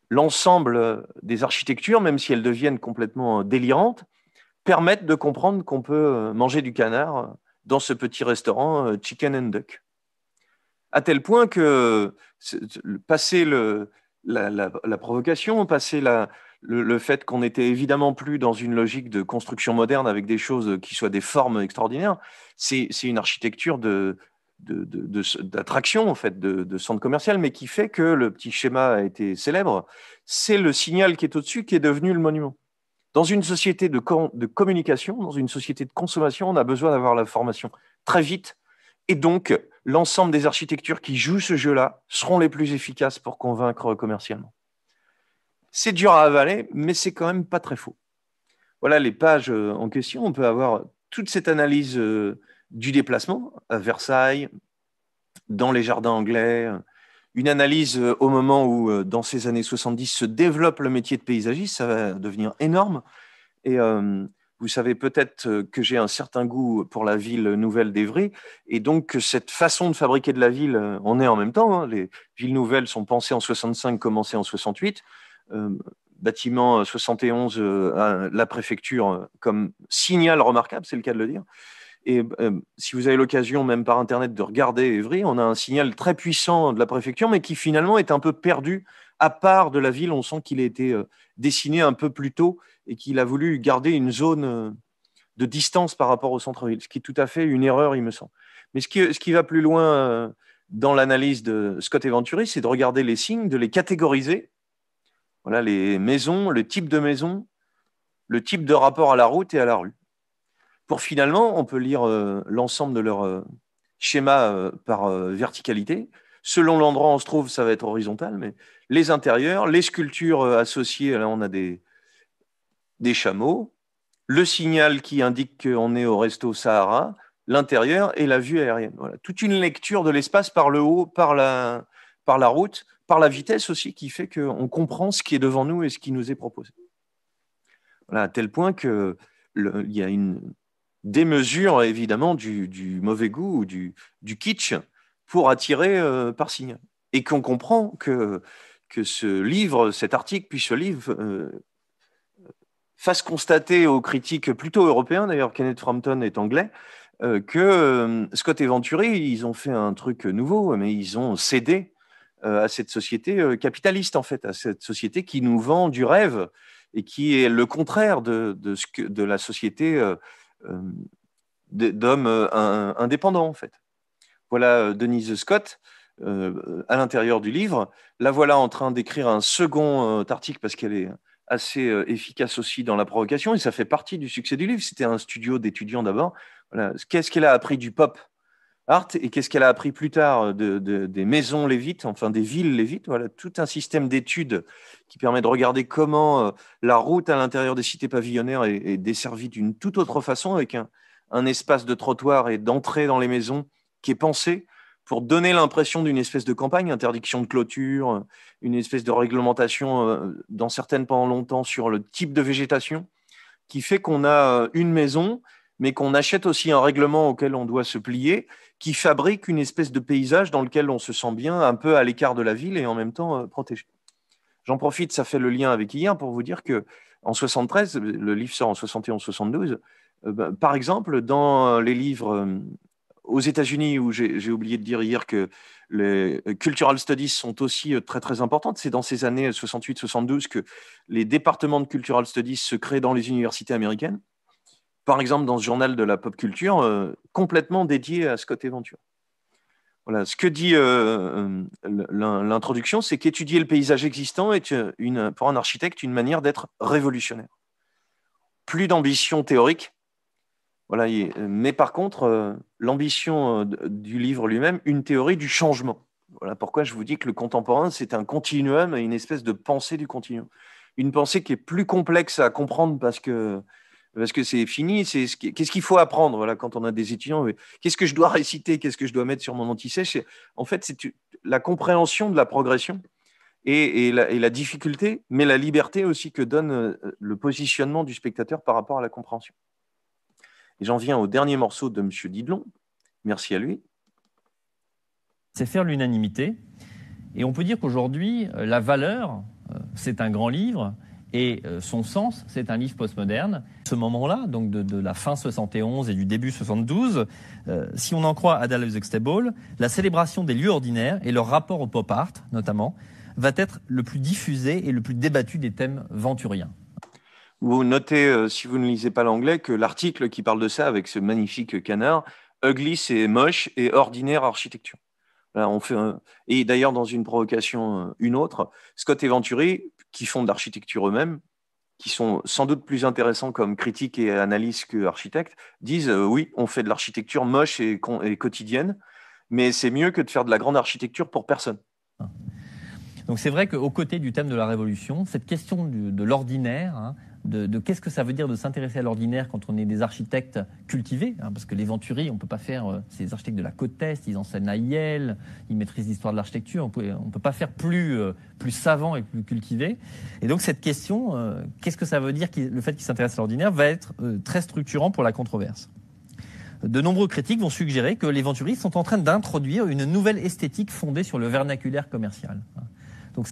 Speaker 1: L'ensemble des architectures, même si elles deviennent complètement délirantes, permettent de comprendre qu'on peut manger du canard dans ce petit restaurant Chicken and Duck à tel point que passer la, provocation, passer le, fait qu'on n'était évidemment plus dans une logique de construction moderne avec des choses qui soient des formes extraordinaires, c'est une architecture d'attraction en fait de, centre commercial mais qui fait que le petit schéma a été célèbre c'est le signal qui est au-dessus qui est devenu le monument dans une société de, de communication dans une société de consommation on a besoin d'avoir la formation très vite et donc l'ensemble des architectures qui jouent ce jeu-là seront les plus efficaces pour convaincre commercialement. C'est dur à avaler, mais c'est quand même pas très faux. Voilà les pages euh, en question. On peut avoir toute cette analyse euh, du déplacement à Versailles, dans les jardins anglais, euh, une analyse au moment où, dans ces années 70, se développe le métier de paysagiste, ça va devenir énorme. Et vous savez peut-être euh, que j'ai un certain goût pour la ville nouvelle d'Evry et donc cette façon de fabriquer de la ville euh, on est en même temps. Hein. Les villes nouvelles sont pensées en 65, commencées en 68. Euh, bâtiment 71 la préfecture comme signal remarquable, c'est le cas de le dire. Et si vous avez l'occasion, même par Internet, de regarder Evry, on a un signal très puissant de la préfecture, mais qui finalement est un peu perdu. À part de la ville, on sent qu'il a été dessiné un peu plus tôt et qu'il a voulu garder une zone euh, de distance par rapport au centre-ville, ce qui est tout à fait une erreur, il me semble. Mais ce qui, ce qui va plus loin euh, dans l'analyse de Scott Eventuri, c'est de regarder les signes, de les catégoriser. Voilà, les maisons, le type de maison, le type de rapport à la route et à la rue. Pour finalement, on peut lire euh, l'ensemble de leur schéma par verticalité. Selon l'endroit où on se trouve, ça va être horizontal, mais les intérieurs, les sculptures associées, là on a des, des chameaux, le signal qui indique qu'on est au resto Sahara, l'intérieur et la vue aérienne. Voilà, toute une lecture de l'espace par le haut, par la, par la route, par la vitesse aussi, qui fait qu'on comprend ce qui est devant nous et ce qui nous est proposé. Voilà, à tel point qu'il y a une démesure, évidemment, du, mauvais goût ou du, kitsch pour attirer euh, par signal. Et qu'on comprend que, que ce livre, cet article, puis ce livre, euh, fasse constater aux critiques plutôt européens, d'ailleurs Kenneth Frampton est anglais, euh, que euh, Scott et Venturi, ils ont fait un truc nouveau, mais ils ont cédé euh, à cette société capitaliste, en fait, à cette société qui nous vend du rêve et qui est le contraire de, de, ce que, de la société d'hommes indépendants, en fait. Voilà Denise Scott. à l'intérieur du livre. La voilà en train d'écrire un second article parce qu'elle est assez euh, efficace aussi dans la provocation, et ça fait partie du succès du livre. C'était un studio d'étudiants d'abord. Voilà. Qu'est-ce qu'elle a appris du pop art et qu'est-ce qu'elle a appris plus tard de, des maisons lévites, enfin des villes lévites Voilà, tout un système d'études qui permet de regarder comment euh, la route à l'intérieur des cités pavillonnaires est, est desservie d'une toute autre façon, avec un, un espace de trottoir et d'entrée dans les maisons qui est pensé pour donner l'impression d'une espèce de campagne, interdiction de clôture, une espèce de réglementation euh, dans certaines pendant longtemps sur le type de végétation, qui fait qu'on a euh, une maison, mais qu'on achète aussi un règlement auquel on doit se plier, qui fabrique une espèce de paysage dans lequel on se sent bien, un peu à l'écart de la ville et en même temps euh, protégé. J'en profite, ça fait le lien avec hier pour vous dire que en 73, le livre sort en 71-72. Ben, par exemple, dans les livres aux États-Unis, où j'ai oublié de dire hier que les euh, cultural studies sont aussi euh, très très importantes, c'est dans ces années 68-72 euh, que les départements de cultural studies se créent dans les universités américaines. Par exemple, dans ce journal de la pop culture, complètement dédié à Scott Eventure. Voilà, ce que dit l'introduction, c'est qu'étudier le paysage existant est une, pour un architecte une manière d'être révolutionnaire. Plus d'ambition théorique, euh, mais par contre, euh, l'ambition euh, du livre lui-même, une théorie du changement. Voilà pourquoi je vous dis que le contemporain, c'est un continuum, une espèce de pensée du continuum. Une pensée qui est plus complexe à comprendre parce que parce que c'est fini. C'est qu'est-ce qu'il faut apprendre voilà, quand on a des étudiants. Qu'est-ce que je dois réciter Qu'est-ce que je dois mettre sur mon antisèche En fait, c'est la compréhension de la progression et, et, la, difficulté, mais la liberté aussi que donne le positionnement du spectateur par rapport à la compréhension j'en viens au dernier morceau de M. Didlon. Merci à lui.
Speaker 2: C'est faire l'unanimité. Et on peut dire qu'aujourd'hui, euh, la valeur, euh, c'est un grand livre. Et euh, son sens, c'est un livre postmoderne. Ce moment-là, donc de, la fin 71 et du début 72, si on en croit Adal Huxtable, la célébration des lieux ordinaires et leur rapport au pop art, notamment, va être le plus diffusé et le plus débattu des thèmes venturiens.
Speaker 1: Vous notez, euh, si vous ne lisez pas l'anglais, que l'article qui parle de ça avec ce magnifique canard, ugly c'est moche et ordinaire architecture. Et d'ailleurs, dans une provocation, euh, une autre, Scott et Venturi, qui font de l'architecture eux-mêmes, qui sont sans doute plus intéressants comme critiques et analystes qu'architectes, disent euh, oui, on fait de l'architecture moche et, quotidienne, mais c'est mieux que de faire de la grande architecture
Speaker 2: pour personne. Donc c'est vrai qu'au côté du thème de la révolution, cette question de l'ordinaire, hein, de, de qu'est-ce que ça veut dire de s'intéresser à l'ordinaire quand on est des architectes cultivés, hein, parce que les on peut pas faire, euh, c'est des architectes de la côte Est, ils enseignent à Yale, ils maîtrisent l'histoire de l'architecture, on ne peut pas faire plus, euh, plus savant et plus cultivé. Et donc cette question, euh, qu'est-ce que ça veut dire le fait qu'ils s'intéressent à l'ordinaire, va être euh, très structurant pour la controverse. De nombreux critiques vont suggérer que les Venturi sont en train d'introduire une nouvelle esthétique fondée sur le vernaculaire commercial. Donc,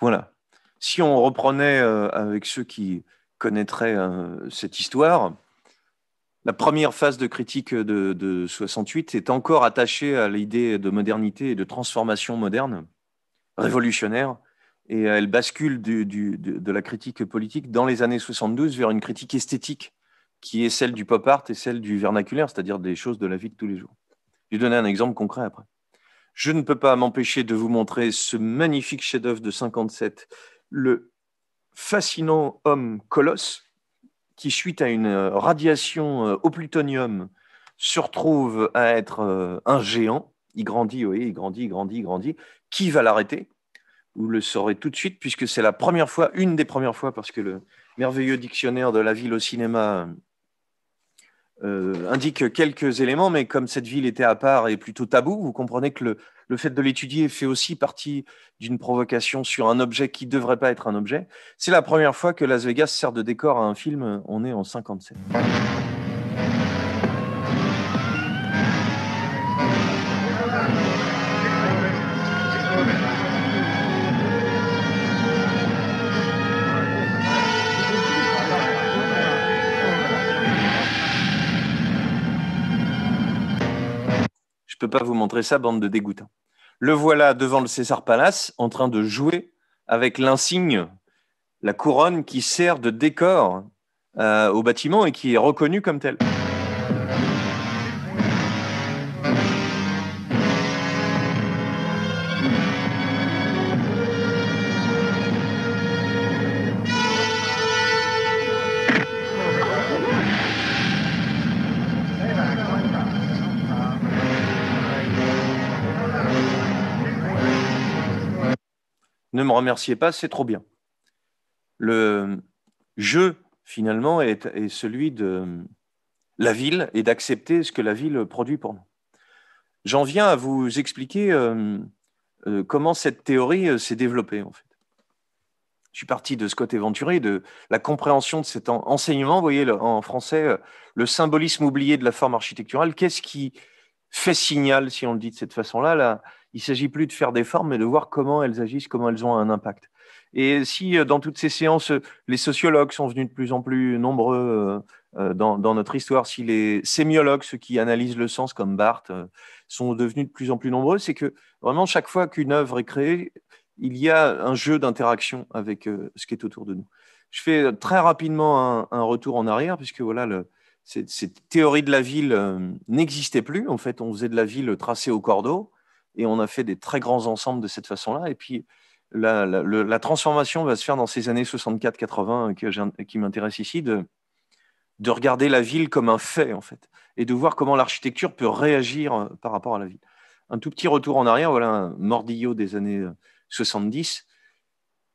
Speaker 1: voilà, si on reprenait euh, avec ceux qui connaîtraient euh, cette histoire, la première phase de critique de, 68 est encore attachée à l'idée de modernité et de transformation moderne, révolutionnaire, et elle bascule de, la critique politique dans les années 72 vers une critique esthétique qui est celle du pop art et celle du vernaculaire, c'est-à-dire des choses de la vie de tous les jours. Je vais donner un exemple concret après. Je ne peux pas m'empêcher de vous montrer ce magnifique chef-d'œuvre de 57 le fascinant homme colosse qui, suite à une euh, radiation euh, au plutonium, se retrouve à être euh, un géant. Il grandit, oui, il grandit, il grandit, il grandit. Qui va l'arrêter Vous le saurez tout de suite, puisque c'est la première fois, une des premières fois, parce que le merveilleux dictionnaire de la ville au cinéma euh, indique quelques éléments, mais comme cette ville était à part et plutôt tabou, vous comprenez que le, le fait de l'étudier fait aussi partie d'une provocation sur un objet qui ne devrait pas être un objet. C'est la première fois que Las Vegas sert de décor à un film, on est en 57. Je ne peux pas vous montrer ça, bande de dégoûtants. Le voilà devant le César Palace en train de jouer avec l'insigne, la couronne qui sert de décor euh, au bâtiment et qui est reconnue comme telle. Ne me remerciez pas, c'est trop bien. Le jeu, finalement, est, celui de la ville et d'accepter ce que la ville produit pour nous. J'en viens à vous expliquer euh, euh, comment cette théorie euh, s'est développée, en fait. Je suis parti de Scott venturé, de la compréhension de cet enseignement, vous voyez en français, le symbolisme oublié de la forme architecturale. Qu'est-ce qui fait signal, si on le dit de cette façon-là, il s'agit plus de faire des formes, mais de voir comment elles agissent, comment elles ont un impact. Et si euh, dans toutes ces séances, euh, les sociologues sont venus de plus en plus nombreux euh, dans, notre histoire, si les sémiologues, ceux qui analysent le sens comme Barthes, sont devenus de plus en plus nombreux, c'est que vraiment chaque fois qu'une œuvre est créée, il y a un jeu d'interaction avec ce qui est autour de nous. Je fais très rapidement un, retour en arrière, puisque voilà, cette, cette, théorie de la ville n'existait plus. En fait, on faisait de la ville tracée au cordeau et on a fait des très grands ensembles de cette façon-là. Et puis, la, transformation va se faire dans ces années 64-80 euh, qui m'intéressent ici, de, regarder la ville comme un fait, en fait, et de voir comment l'architecture peut réagir euh, par rapport à la ville. Un tout petit retour en arrière, voilà un mordillo des années 70.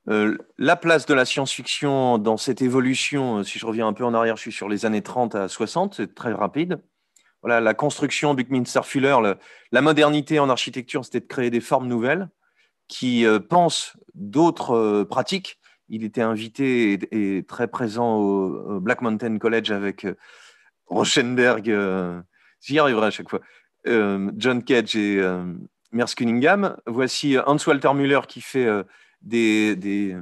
Speaker 1: Euh, la place de la science-fiction dans cette évolution, si je reviens un peu en arrière, je suis sur les années 30 à 60, c'est très rapide voilà, la construction Buckminster Fuller, la modernité en architecture, c'était de créer des formes nouvelles qui euh, pensent d'autres euh, pratiques. Il était invité et, très présent au, Black Mountain College avec euh, Rosenberg. j'y arriverai à chaque fois, John Cage et Merce Cunningham. Voici Hans Walter Müller qui fait des,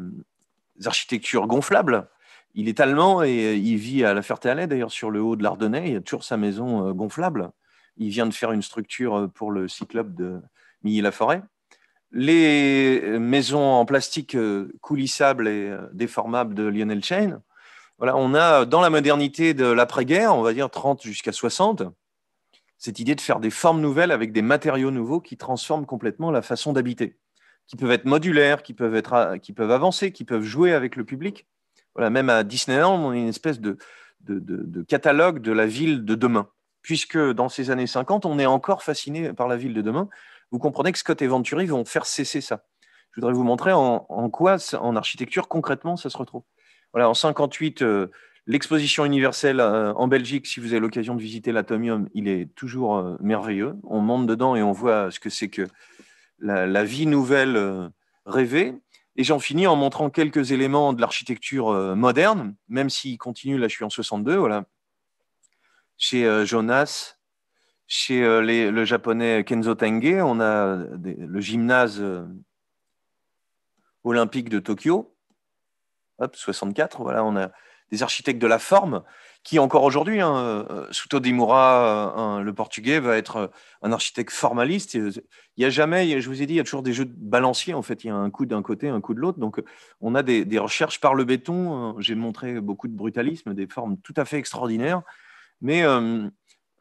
Speaker 1: architectures gonflables il est allemand et euh, il vit à La Ferté-Alais, d'ailleurs, sur le haut de l'Ardennais. Il a toujours sa maison euh, gonflable. Il vient de faire une structure euh, pour le cyclope de Milly-la-Forêt. Les maisons en plastique coulissables et déformables de Lionel Chain. Voilà, on a dans la modernité de l'après-guerre, on va dire 30 jusqu'à 60, cette idée de faire des formes nouvelles avec des matériaux nouveaux qui transforment complètement la façon d'habiter, qui peuvent être modulaires, qui peuvent, être, qui peuvent avancer, qui peuvent jouer avec le public. Voilà, même à Disneyland, on a une espèce de, catalogue de la ville de demain, puisque dans ces années 50, on est encore fasciné par la ville de demain. Vous comprenez que Scott et Venturi vont faire cesser ça. Je voudrais vous montrer en, quoi, en architecture, concrètement, ça se retrouve. Voilà, en 58, euh, l'exposition universelle euh, en Belgique, si vous avez l'occasion de visiter l'Atomium, il est toujours euh, merveilleux. On monte dedans et on voit ce que c'est que la vie nouvelle rêvée. Et j'en finis en montrant quelques éléments de l'architecture euh, moderne, même s'il continue, là je suis en 62, voilà, chez euh, Jonas, chez euh, le japonais Kenzo Tenge, on a le gymnase olympique de Tokyo, hop, 64, voilà, on a des architectes de la forme, qui encore aujourd'hui, hein, euh, Souto de Moura, euh, le portugais, va être euh, un architecte formaliste. Il n'y a jamais, je vous ai dit, il y a toujours des jeux de balancier, en fait. Il y a un coup d'un côté, un coup de l'autre. Donc, on a des, recherches par le béton. J'ai montré beaucoup de brutalisme, des formes tout à fait extraordinaires. Mais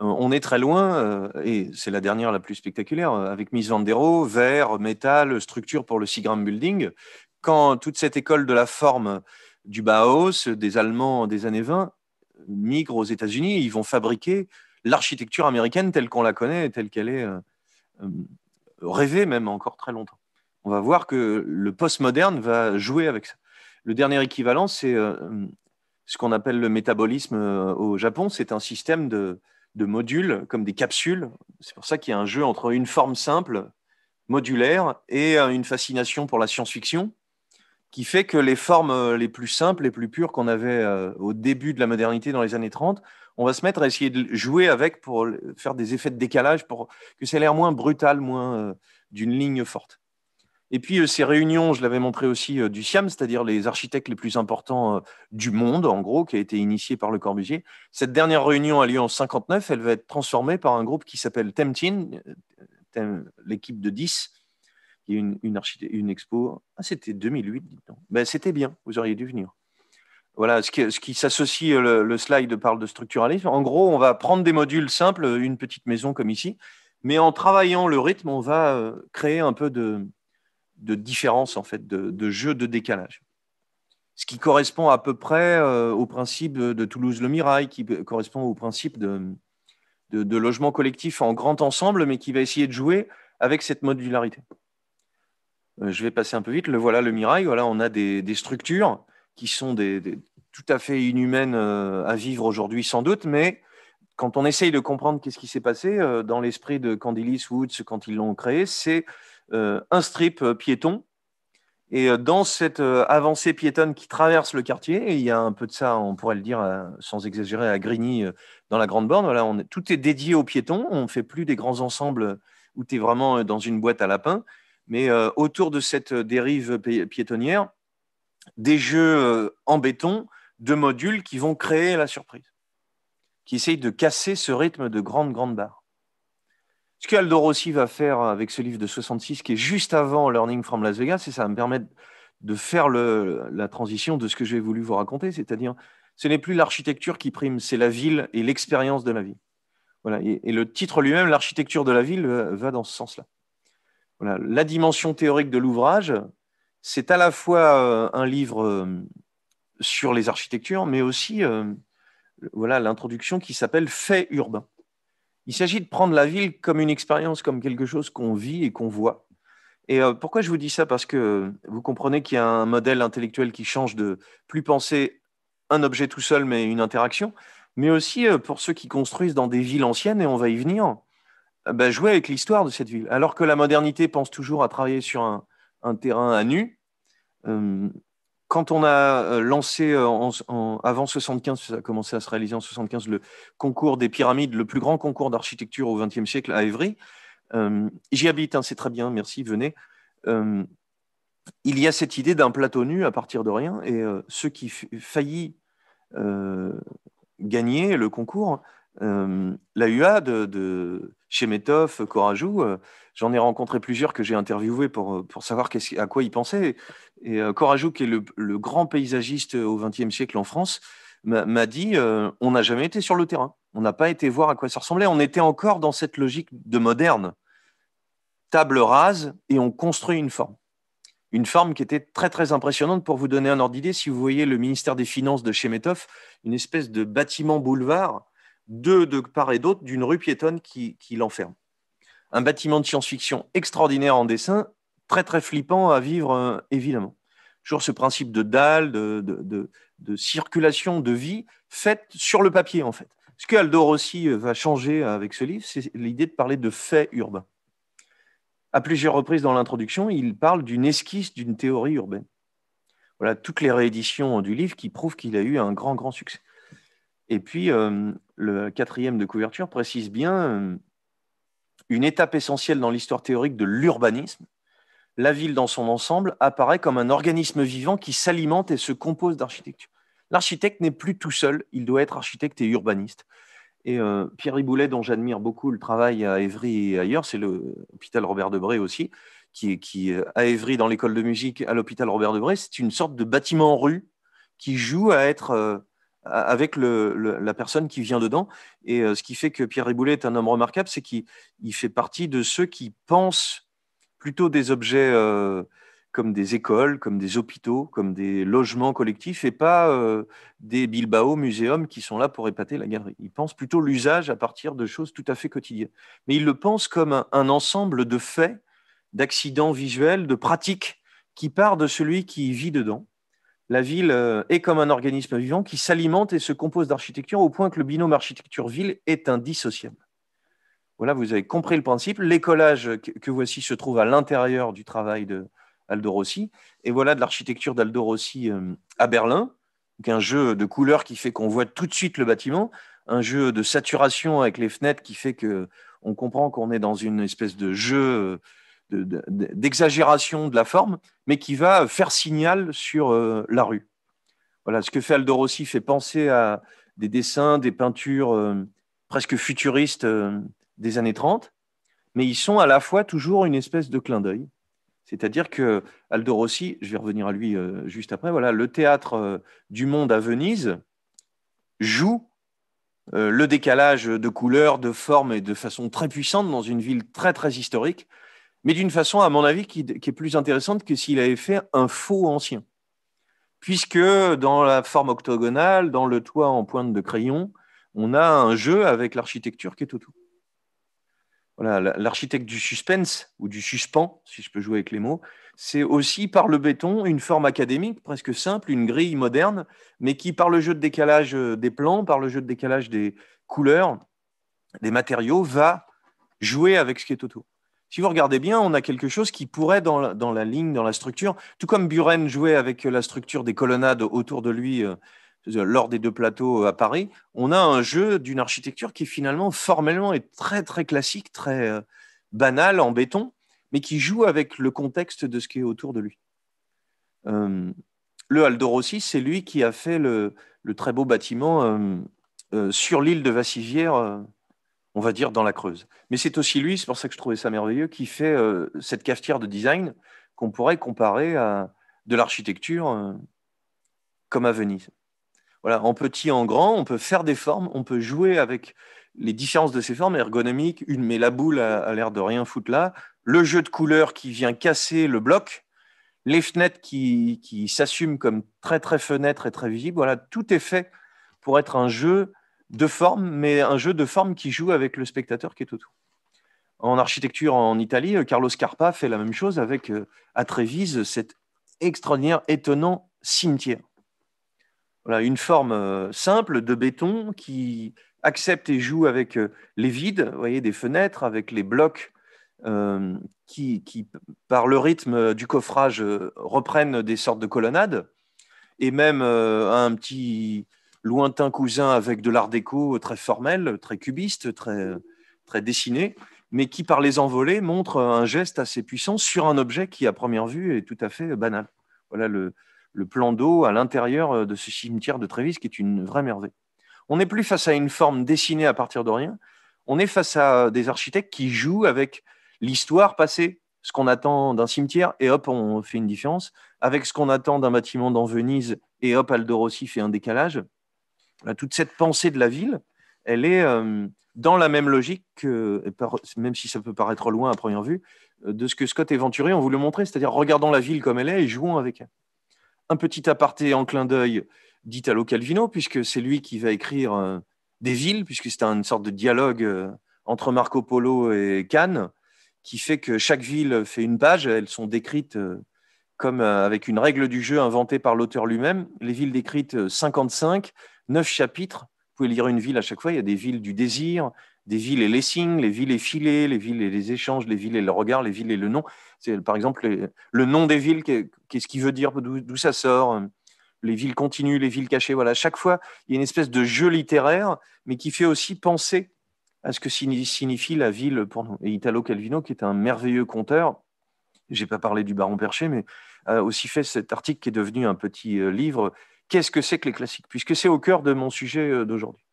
Speaker 1: on est très loin, et c'est la dernière la plus spectaculaire, avec Miss Vandero, verre, métal, structure pour le Sigram Building. Quand toute cette école de la forme du Bauhaus, des Allemands des années 20, migrent aux États-Unis. Ils vont fabriquer l'architecture américaine telle qu'on la connaît, et telle qu'elle est euh, euh, rêvée même encore très longtemps. On va voir que le postmoderne va jouer avec ça. Le dernier équivalent, c'est euh, ce qu'on appelle le métabolisme au Japon. C'est un système de modules, comme des capsules. C'est pour ça qu'il y a un jeu entre une forme simple, modulaire, et une fascination pour la science-fiction qui fait que les formes euh, les plus simples, les plus pures qu'on avait euh, au début de la modernité dans les années 30, on va se mettre à essayer de jouer avec pour faire des effets de décalage pour que ça ait l'air moins brutal, moins euh, d'une ligne forte. Et puis ces réunions, je l'avais montré aussi du SIAM, c'est-à-dire les architectes les plus importants du monde, en gros, qui a été initié par Le Corbusier. Cette dernière réunion a lieu en 59, elle va être transformée par un groupe qui s'appelle Temtin, l'équipe de 10, il une, une, expo. Ah, c'était 2008, dites-donc. Ben, c'était bien, vous auriez dû venir. Voilà, ce qui, ce qui s'associe, euh, le, le, slide parle de structuralisme. En gros, on va prendre des modules simples, une petite maison comme ici, mais en travaillant le rythme, on va euh, créer un peu de, de différence, en fait, de, de, jeu de décalage. Ce qui correspond à peu près euh, au principe de Toulouse-le Mirail, qui correspond au principe de, de, de logement collectif en grand ensemble, mais qui va essayer de jouer avec cette modularité. Euh, je vais passer un peu vite, le voilà le Mirail, voilà, on a des, structures qui sont tout à fait inhumaines euh, à vivre aujourd'hui sans doute, mais quand on essaye de comprendre qu'est-ce qui s'est passé euh, dans l'esprit de Candilis Woods quand ils l'ont créé, c'est un strip piéton. Et dans cette avancée piétonne qui traverse le quartier, il y a un peu de ça, on pourrait le dire sans exagérer, à Grigny, dans la Grande Borne, voilà, tout est dédié aux piétons, on ne fait plus des grands ensembles où tu es vraiment dans une boîte à lapins mais euh, autour de cette euh, dérive piétonnière, des jeux euh, en béton de modules qui vont créer la surprise, qui essayent de casser ce rythme de grande, grande barre. Ce que Aldo Rossi va faire avec ce livre de 66, qui est juste avant Learning from Las Vegas, et ça va me permettre de faire la transition de ce que j'ai voulu vous raconter, c'est-à-dire ce n'est plus l'architecture qui prime, c'est la ville et l'expérience de la ville. Voilà, et le titre lui-même, l'architecture de la ville, va dans ce sens-là la dimension théorique de l'ouvrage, c'est à la fois euh, un livre euh, sur les architectures, mais aussi euh, voilà l'introduction qui s'appelle Fait urbain. Il s'agit de prendre la ville comme une expérience, comme quelque chose qu'on vit et qu'on voit. Et pourquoi je vous dis ça Parce que vous comprenez qu'il y a un modèle intellectuel qui change de plus penser un objet tout seul, mais une interaction, mais aussi pour ceux qui construisent dans des villes anciennes, et on va y venir, ah ben, jouer avec l'histoire de cette ville. Alors que la modernité pense toujours à travailler sur un, terrain à nu, euh, quand on a euh, lancé euh, en, avant 75, ça a commencé à se réaliser en 75, le concours des pyramides, le plus grand concours d'architecture au XXe siècle à Évry, j'y habite, hein, c'est très bien, merci, venez. il y a cette idée d'un plateau nu à partir de rien, et ce ceux qui faillit gagner le concours, la UA de, chez Metoff, euh, Corajou. Euh, j'en ai rencontré plusieurs que j'ai interviewés pour, euh, pour savoir à quoi ils pensaient. Et Corajou, qui est le, grand paysagiste au XXe siècle en France, m'a dit on n'a jamais été sur le terrain. On n'a pas été voir à quoi ça ressemblait. On était encore dans cette logique de moderne. Table rase et on construit une forme. Une forme qui était très très impressionnante pour vous donner un ordre d'idée. Si vous voyez le ministère des Finances de Chemetov, une espèce de bâtiment boulevard de part et d'autre d'une rue piétonne qui, qui l'enferme. Un bâtiment de science-fiction extraordinaire en dessin, très très flippant à vivre, euh, évidemment. Toujours ce principe de dalle, de, circulation de vie faite sur le papier, en fait. Ce que Aldo Rossi euh, va changer avec ce livre, c'est l'idée de parler de faits urbains. À plusieurs reprises dans l'introduction, il parle d'une esquisse d'une théorie urbaine. Voilà toutes les rééditions du livre qui prouvent qu'il a eu un grand, grand succès. Et puis, euh, le quatrième de couverture précise bien euh, une étape essentielle dans l'histoire théorique de l'urbanisme. La ville dans son ensemble apparaît comme un organisme vivant qui s'alimente et se compose d'architecture. L'architecte n'est plus tout seul, il doit être architecte et urbaniste. Et euh, Pierre Riboulet, dont j'admire beaucoup le travail à Évry et ailleurs, c'est l'hôpital Robert Debré aussi, qui, qui à Évry, dans l'école de musique, à l'hôpital Robert Debré, c'est une sorte de bâtiment en rue qui joue à être euh, avec la personne qui vient dedans. Et euh, ce qui fait que Pierre Riboulet est un homme remarquable, c'est qu'il fait partie de ceux qui pensent plutôt des objets euh, comme des écoles, comme des hôpitaux, comme des logements collectifs et pas euh, des Bilbao muséums qui sont là pour épater la galerie. Il pense plutôt l'usage à partir de choses tout à fait quotidiennes. Mais il le pense comme un, ensemble de faits, d'accidents visuels, de pratiques qui part de celui qui vit dedans la ville euh, est comme un organisme vivant qui s'alimente et se compose d'architecture au point que le binôme architecture-ville est indissociable. Voilà, vous avez compris le principe. l'écollage que voici se trouve à l'intérieur du travail de Aldo Rossi. Et voilà de l'architecture d'Aldo Rossi euh, à Berlin. un jeu de couleurs qui fait qu'on voit tout de suite le bâtiment, un jeu de saturation avec les fenêtres qui fait que on comprend qu'on est dans une espèce de jeu euh, d'exagération de, la forme, mais qui va faire signal sur euh, la rue. Voilà, ce que fait Aldo Rossi fait penser à des dessins, des peintures euh, presque futuristes euh, des années 30, mais ils sont à la fois toujours une espèce de clin d'œil. C'est-à-dire que Aldo Rossi, je vais revenir à lui juste après, voilà, le théâtre du monde à Venise joue le décalage de couleurs, de formes et de façon très puissante dans une ville très très historique mais d'une façon, à mon avis, qui, est plus intéressante que s'il avait fait un faux ancien. Puisque dans la forme octogonale, dans le toit en pointe de crayon, on a un jeu avec l'architecture qui est tout. Voilà, l'architecte du suspense ou du suspens, si je peux jouer avec les mots, c'est aussi par le béton une forme académique presque simple, une grille moderne, mais qui par le jeu de décalage des plans, par le jeu de décalage des couleurs, des matériaux, va jouer avec ce qui est autour si vous regardez bien, on a quelque chose qui pourrait, dans la, ligne, dans la structure, tout comme Buren jouait avec euh, la structure des colonnades autour de lui euh, euh, lors des deux plateaux à Paris, on a un jeu d'une architecture qui finalement, formellement, est très, très classique, très banal banale, en béton, mais qui joue avec le contexte de ce qui est autour de lui. le Aldo Rossi, c'est lui qui a fait le, le très beau bâtiment sur l'île de Vassivière on va dire, dans la Creuse. Mais c'est aussi lui, c'est pour ça que je trouvais ça merveilleux, qui fait euh, cette cafetière de design qu'on pourrait comparer à de l'architecture euh, comme à Venise. Voilà, en petit, en grand, on peut faire des formes, on peut jouer avec les différences de ces formes ergonomiques. Une met la boule à, l'air de rien foutre là, le jeu de couleurs qui vient casser le bloc, les fenêtres qui, qui s'assument comme très très fenêtres et très visibles. Voilà, tout est fait pour être un jeu de forme, mais un jeu de forme qui joue avec le spectateur qui est autour. En architecture en Italie, euh, Carlos Scarpa fait la même chose avec euh, à Trévise cet extraordinaire, étonnant cimetière. Voilà, une forme euh, simple de béton qui accepte et joue avec les vides, vous voyez, des fenêtres, avec les blocs qui, par le rythme du coffrage, reprennent des sortes de colonnades, et même un petit lointain cousin avec de l'art déco très formel, très cubiste, très, très dessiné, mais qui, par les envolées, montre un geste assez puissant sur un objet qui, à première vue, est tout à fait euh, banal. Voilà le, plan d'eau à l'intérieur euh, de ce cimetière de Trévis, qui est une vraie merveille. On n'est plus face à une forme dessinée à partir de rien, on est face à des architectes qui jouent avec l'histoire passée, ce qu'on attend d'un cimetière, et hop, on fait une différence, avec ce qu'on attend d'un bâtiment dans Venise, et hop, Aldo Rossi fait un décalage. Euh, toute cette pensée de la ville, elle est euh, dans la même logique, que, même si ça peut paraître loin à première vue, euh, de ce que Scott et Venturi ont voulu montrer, c'est-à-dire regardant la ville comme elle est et jouant avec elle. Un petit aparté en clin d'œil d'Italo Calvino, puisque c'est lui qui va écrire des villes, puisque c'est une sorte de dialogue entre Marco Polo et Cannes, qui fait que chaque ville fait une page, elles sont décrites comme avec une règle du jeu inventée par l'auteur lui-même. Les villes décrites 55, neuf chapitres. Vous pouvez lire une ville à chaque fois. Il y a des villes du désir, des villes et les signes, les villes et filets, les villes et les échanges, les villes et le regard, les villes et le nom. C'est par exemple le nom des villes, qu'est-ce qui veut dire, d'où ça sort, euh, les villes continues, les villes cachées. Voilà, chaque fois, il y a une espèce de jeu littéraire, mais qui fait aussi penser à ce que signifie la ville pour nous. Et Italo Calvino, qui est un merveilleux conteur, j'ai pas parlé du Baron Perché, mais a euh, aussi fait cet article qui est devenu un petit euh, livre. Qu'est-ce que c'est que les classiques Puisque c'est au cœur de mon sujet euh, d'aujourd'hui.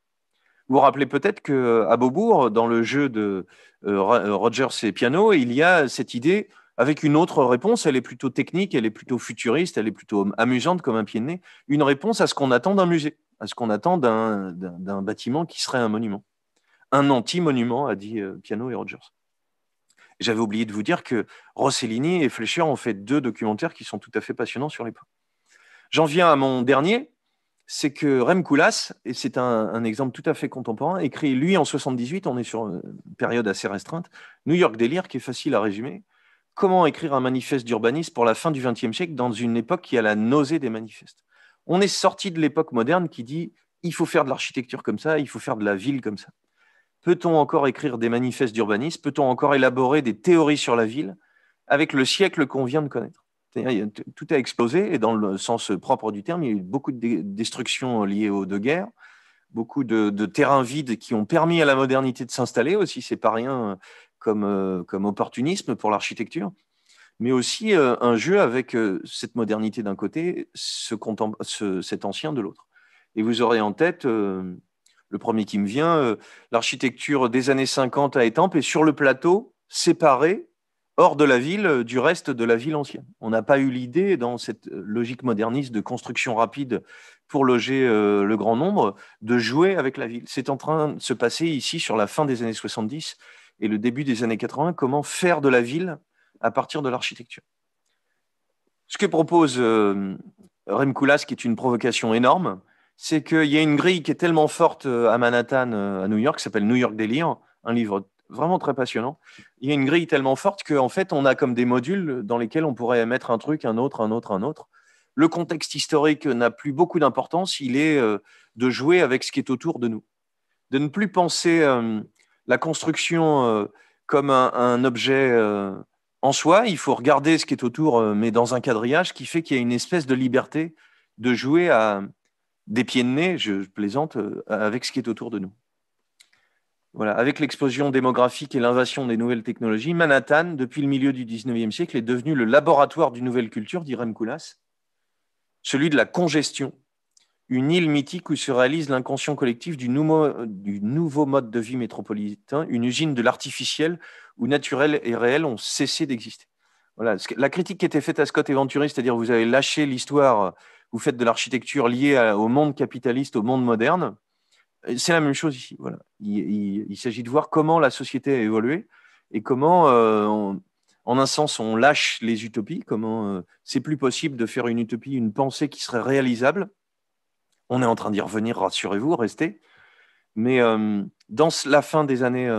Speaker 1: Vous vous rappelez peut-être qu'à Beaubourg, dans le jeu de Rogers et Piano, il y a cette idée avec une autre réponse. Elle est plutôt technique, elle est plutôt futuriste, elle est plutôt amusante comme un pied de nez. Une réponse à ce qu'on attend d'un musée, à ce qu'on attend d'un bâtiment qui serait un monument. Un anti-monument, a dit Piano et Rogers. J'avais oublié de vous dire que Rossellini et Fleischer ont fait deux documentaires qui sont tout à fait passionnants sur l'époque. J'en viens à mon dernier, c'est que Rem Koolhaas, et c'est un, exemple tout à fait contemporain, écrit lui en 78, on est sur une période assez restreinte, New York délire qui est facile à résumer. Comment écrire un manifeste d'urbanisme pour la fin du XXe siècle dans une époque qui a la nausée des manifestes On est sorti de l'époque moderne qui dit il faut faire de l'architecture comme ça, il faut faire de la ville comme ça. Peut-on encore écrire des manifestes d'urbanisme Peut-on encore élaborer des théories sur la ville avec le siècle qu'on vient de connaître tout a explosé, et dans le sens propre du terme, il y a eu beaucoup de destructions liées aux deux guerres, beaucoup de, terrains vides qui ont permis à la modernité de s'installer aussi, c'est pas rien euh, comme, euh, comme opportunisme pour l'architecture, mais aussi euh, un jeu avec cette modernité d'un côté, ce, cet ancien de l'autre. Et vous aurez en tête le premier qui me vient, euh, l'architecture des années 50 à Étampes est sur le plateau, séparée, hors de la ville, euh, du reste de la ville ancienne. On n'a pas eu l'idée, dans cette euh, logique moderniste de construction rapide pour loger le grand nombre, de jouer avec la ville. C'est en train de se passer ici sur la fin des années 70 et le début des années 80, comment faire de la ville à partir de l'architecture. Ce que propose Remkoulas, qui est une provocation énorme, c'est qu'il y a une grille qui est tellement forte euh, à Manhattan, euh, à New York, qui s'appelle New York Délire, hein, un livre vraiment très passionnant. Il y a une grille tellement forte qu'en fait, on a comme des modules dans lesquels on pourrait mettre un truc, un autre, un autre, un autre. Le contexte historique n'a plus beaucoup d'importance, il est euh, de jouer avec ce qui est autour de nous. De ne plus penser la construction comme un, objet en soi, il faut regarder ce qui est autour, mais dans un quadrillage qui fait qu'il y a une espèce de liberté de jouer à, des pieds de nez, je plaisante, euh, avec ce qui est autour de nous. Voilà, avec l'explosion démographique et l'invasion des nouvelles technologies, Manhattan, depuis le milieu du 19e siècle, est devenu le laboratoire d'une nouvelle culture, dit Rem celui de la congestion, une île mythique où se réalise l'inconscient collectif du nouveau, mode de vie métropolitain, une usine de l'artificiel où naturel et réel ont cessé d'exister. Voilà, la critique qui était faite à Scott et Venturi, c'est-à-dire vous avez lâché l'histoire vous faites de l'architecture liée au monde capitaliste, au monde moderne. C'est la même chose ici. Voilà. Il, s'agit de voir comment la société a évolué et comment, euh, en un sens, on lâche les utopies, comment euh, c'est plus possible de faire une utopie, une pensée qui serait réalisable. On est en train d'y revenir, rassurez-vous, restez. Mais euh, dans la fin des années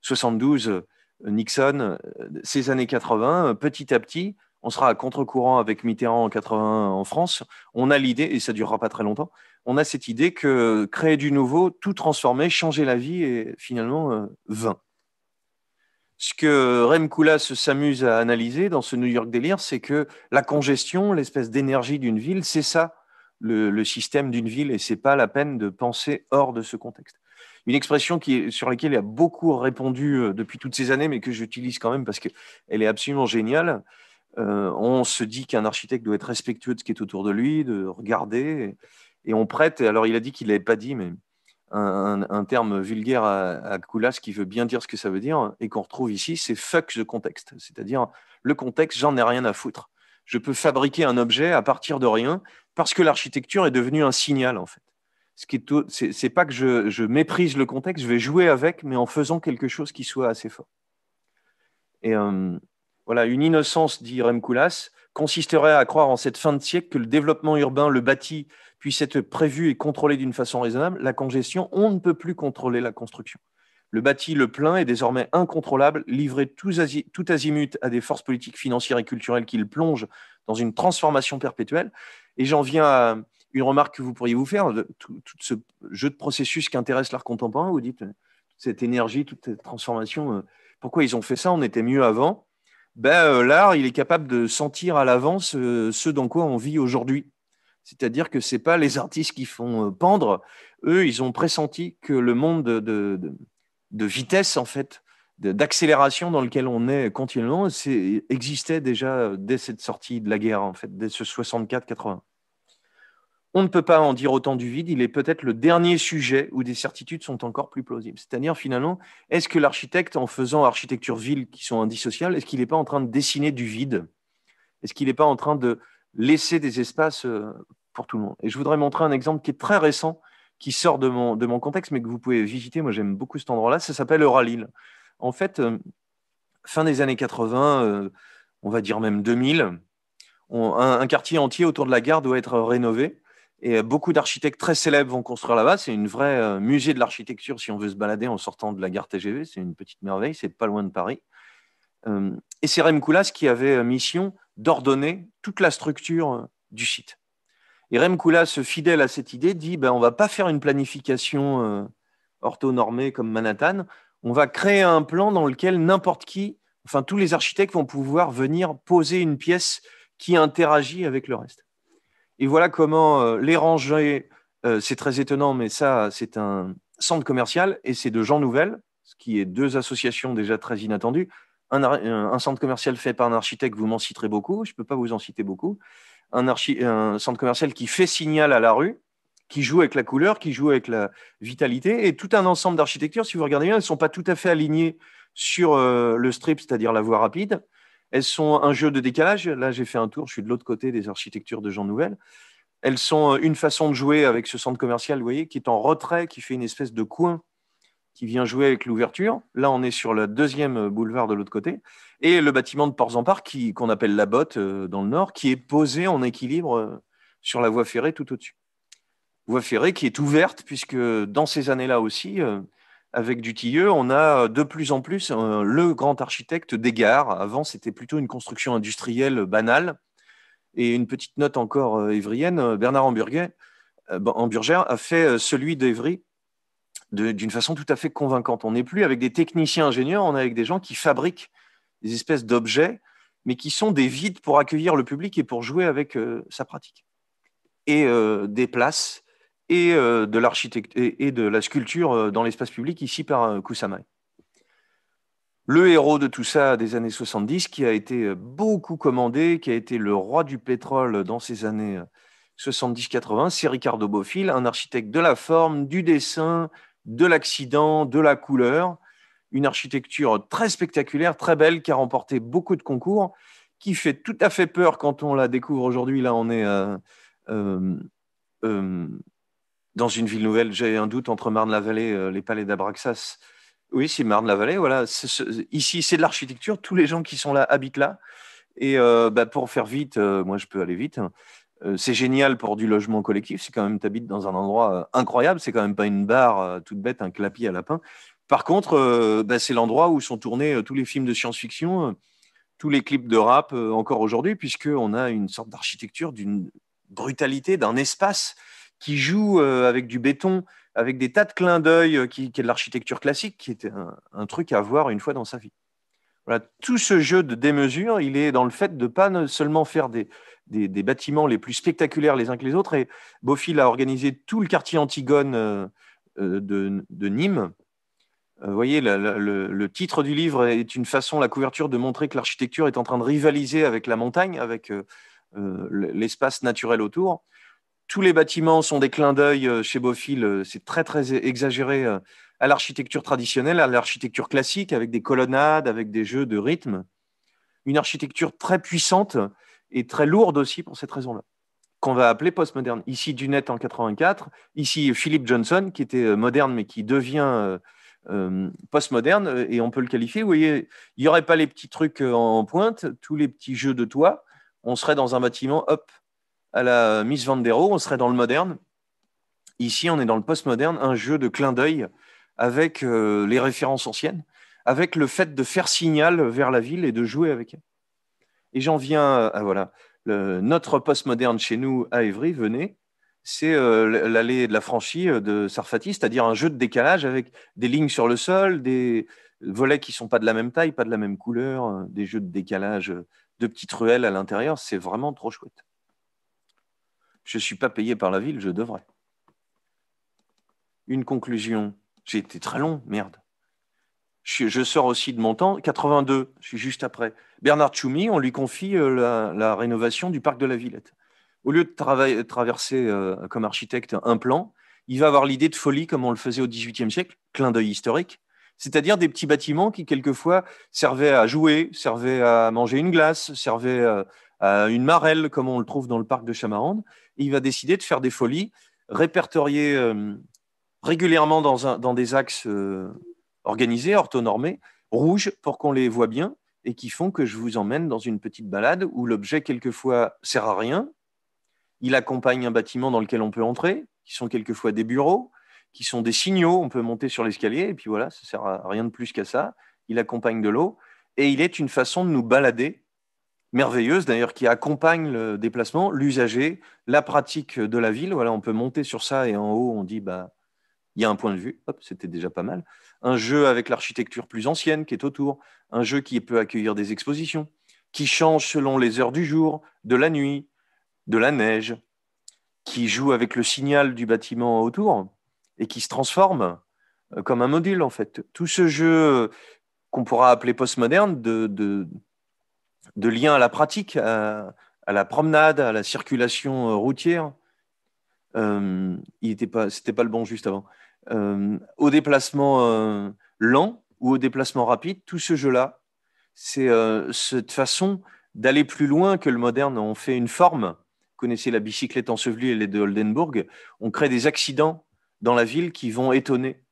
Speaker 1: 72, Nixon, ces années 80, petit à petit, on sera à contre-courant avec Mitterrand en 80 en France, on a l'idée, et ça durera pas très longtemps, on a cette idée que créer du nouveau, tout transformer, changer la vie est finalement euh, vain. Ce que Rem Koolhaas s'amuse à analyser dans ce New York délire, c'est que la congestion, l'espèce d'énergie d'une ville, c'est ça le, système d'une ville, et c'est pas la peine de penser hors de ce contexte une expression sur laquelle il a beaucoup répondu euh, depuis toutes ces années, mais que j'utilise quand même parce qu'elle est absolument géniale. Euh, on se dit qu'un architecte doit être respectueux de ce qui est autour de lui, de regarder, et, on prête. alors, il a dit qu'il ne l'avait pas dit, mais un, terme vulgaire à, Koulas qui veut bien dire ce que ça veut dire, et qu'on retrouve ici, c'est fuck the contexte. C'est-à-dire, le contexte, j'en ai rien à foutre. Je peux fabriquer un objet à partir de rien parce que l'architecture est devenue un signal, en fait. Ce qui est, c'est, pas que je, méprise le contexte, je vais jouer avec, mais en faisant quelque chose qui soit assez fort. Et, euh, voilà, une innocence, dit Remkoulas, consisterait à croire en cette fin de siècle que le développement urbain, le bâti, puisse être prévu et contrôlé d'une façon raisonnable. La congestion, on ne peut plus contrôler la construction. Le bâti, le plein, est désormais incontrôlable, livré tout, azimut à des forces politiques, financières et culturelles qui le plongent dans une transformation perpétuelle. Et j'en viens à une remarque que vous pourriez vous faire, de tout, ce jeu de processus qui intéresse l'art contemporain, vous dites, euh, cette énergie, toute cette transformation, euh, pourquoi ils ont fait ça On était mieux avant ben, euh, l'art, il est capable de sentir à l'avance euh, ce dans quoi on vit aujourd'hui. C'est-à-dire que ce n'est pas les artistes qui font euh, pendre, eux, ils ont pressenti que le monde de, vitesse, en fait, d'accélération dans lequel on est continuellement, existait déjà dès cette sortie de la guerre, en fait, dès ce 64-80. On ne peut pas en dire autant du vide, il est peut-être le dernier sujet où des certitudes sont encore plus plausibles. C'est-à-dire, finalement, est-ce que l'architecte, en faisant architecture ville qui sont indissociables, est-ce qu'il n'est pas en train de dessiner du vide Est-ce qu'il n'est pas en train de laisser des espaces euh, pour tout le monde Et je voudrais montrer un exemple qui est très récent, qui sort de mon, de mon contexte, mais que vous pouvez visiter. Moi, j'aime beaucoup cet endroit-là. Ça s'appelle Euralil. En fait, euh, fin des années 80, euh, on va dire même 2000, un, quartier entier autour de la gare doit être rénové. Et euh, beaucoup d'architectes très célèbres vont construire là-bas. C'est une vraie euh, musée de l'architecture si on veut se balader en sortant de la gare TGV. C'est une petite merveille, c'est pas loin de Paris. Euh, et c'est Rem Koolhaas qui avait mission d'ordonner toute la structure du site. Et Rem Koolhaas, fidèle à cette idée, dit ben, on va pas faire une planification orthonormée comme Manhattan. On va créer un plan dans lequel n'importe qui, enfin tous les architectes vont pouvoir venir poser une pièce qui interagit avec le reste. Et voilà comment euh, les ranger. Euh, c'est très étonnant, mais ça, c'est un centre commercial et c'est de gens nouvelles, ce qui est deux associations déjà très inattendues. Un, centre commercial fait par un architecte, vous m'en citerez beaucoup, je ne peux pas vous en citer beaucoup. Un, centre commercial qui fait signal à la rue, qui joue avec la couleur, qui joue avec la vitalité, et tout un ensemble d'architectures, si vous regardez bien, elles ne sont pas tout à fait alignées sur euh, le strip, c'est-à-dire la voie rapide. Elles sont un jeu de décalage. Là, j'ai fait un tour, je suis de l'autre côté des architectures de Jean Nouvel. Elles sont euh, une façon de jouer avec ce centre commercial, vous voyez, qui est en retrait, qui fait une espèce de coin qui vient jouer avec l'ouverture. Là, on est sur le deuxième boulevard de l'autre côté. Et le bâtiment de Ports en Parc, qu'on appelle la botte euh, dans le nord, qui est posé en équilibre euh, sur la voie ferrée tout au-dessus. Voie ferrée qui est ouverte, puisque dans ces années-là aussi, avec Dutilleux, on a euh, de plus en plus euh, le grand architecte des gares. Avant, c'était plutôt une construction industrielle banale. Et une petite note encore euh, évrienne, Bernard ben, Hamburger, a fait celui d'Evry d'une façon tout à fait convaincante. On n'est plus avec des techniciens ingénieurs, on est avec des gens qui fabriquent des espèces d'objets, mais qui sont des vides pour accueillir le public et pour jouer avec sa pratique. Et des places et euh, de et, de la sculpture euh, dans l'espace public ici par euh, Kusama. Le héros de tout ça des années 70, qui a été beaucoup commandé, qui a été le roi du pétrole dans ces années 70-80, c'est Ricardo Bofill, un architecte de la forme, du dessin, de l'accident, de la couleur. Une architecture très spectaculaire, très belle, qui a remporté beaucoup de concours, qui fait tout à fait peur quand on la découvre aujourd'hui. Là, on est dans une ville nouvelle. J'ai un doute entre Marne-la-Vallée, euh, les palais d'Abraxas. Oui, c'est Marne-la-Vallée. Voilà. ici, c'est de l'architecture. Tous les gens qui sont là habitent là. Et euh, bah, pour faire vite, euh, moi, je peux aller vite. Hein. c'est génial pour du logement collectif. C'est quand même, tu habites dans un endroit incroyable. C'est quand même pas une barre toute bête, un clapis à lapin. Par contre, bah, c'est l'endroit où sont tournés tous les films de science-fiction, tous les clips de rap encore aujourd'hui, puisqu'on a une sorte d'architecture, d'une brutalité, d'un espace qui joue euh, avec du béton, avec des tas de clins d'œil, euh, qui, est de l'architecture classique, qui était un, truc à voir une fois dans sa vie. Voilà, tout ce jeu de démesure, il est dans le fait de ne pas seulement faire des, bâtiments les plus spectaculaires les uns que les autres. Et Beaufil a organisé tout le quartier Antigone euh, de, Nîmes. Vous voyez, le, titre du livre est une façon, la couverture, de montrer que l'architecture est en train de rivaliser avec la montagne, avec l'espace naturel autour tous les bâtiments sont des clins d'œil euh, chez Beaufil, euh, c'est très très exagéré euh, à l'architecture traditionnelle, à l'architecture classique, avec des colonnades, avec des jeux de rythme. Une architecture très puissante et très lourde aussi pour cette raison-là, qu'on va appeler postmoderne. Ici Dunette en 84, ici Philip Johnson, qui était moderne mais qui devient postmoderne, et on peut le qualifier. Vous voyez, il n'y aurait pas les petits trucs en pointe, tous les petits jeux de toit, on serait dans un bâtiment, hop, à la euh, Miss Vandero, on serait dans le moderne. Ici, on est dans le postmoderne, un jeu de clin d'œil avec euh, les références anciennes, avec le fait de faire signal vers la ville et de jouer avec elle. Et j'en viens euh, ah, voilà, notre postmoderne chez nous à Évry, venez, c'est l'allée de la franchie de Sarfati, c'est-à-dire un jeu de décalage avec des lignes sur le sol, des volets qui ne sont pas de la même taille, pas de la même couleur, des jeux de décalage, de petites ruelles à l'intérieur, c'est vraiment trop chouette. Je ne suis pas payé par la ville, je devrais. Une conclusion. J'ai été très long, merde. Je, sors aussi de mon temps. 82, je suis juste après. Bernard Tchoumi, on lui confie euh, la, rénovation du parc de la Villette. Au lieu de euh, traverser euh, comme architecte un plan, il va avoir l'idée de folie comme on le faisait au XVIIIe siècle, clin d'œil historique, c'est-à-dire des petits bâtiments qui quelquefois servaient à jouer, servaient à manger une glace, servaient à, une marelle comme on le trouve dans le parc de Chamarande il va décider de faire des folies répertoriées euh, régulièrement dans, des axes euh, organisés, orthonormés, rouges pour qu'on les voit bien et qui font que je vous emmène dans une petite balade où l'objet quelquefois sert à rien, il accompagne un bâtiment dans lequel on peut entrer, qui sont quelquefois des bureaux, qui sont des signaux, on peut monter sur l'escalier, et puis voilà, ça sert à rien de plus qu'à ça. Il accompagne de l'eau, et il est une façon de nous balader merveilleuse d'ailleurs qui accompagne le déplacement, l'usager, la pratique de la ville. Voilà, on peut monter sur ça et en haut on dit bah il y a un point de vue, c'était déjà pas mal. Un jeu avec l'architecture plus ancienne qui est autour, un jeu qui peut accueillir des expositions, qui change selon les heures du jour, de la nuit, de la neige, qui joue avec le signal du bâtiment autour et qui se transforme euh, comme un module en fait. Tout ce jeu euh, qu'on pourra appeler postmoderne de, de, de lien à la pratique, à, la promenade, à la circulation euh, routière. Euh, il n'était pas, le bon juste avant. Euh, au déplacement euh, lent ou au déplacement rapide, tout ce jeu-là, c'est cette façon d'aller plus loin que le moderne. On fait une forme. Vous connaissez la bicyclette ensevelie et les de Oldenburg. On crée des accidents dans la ville qui vont étonner,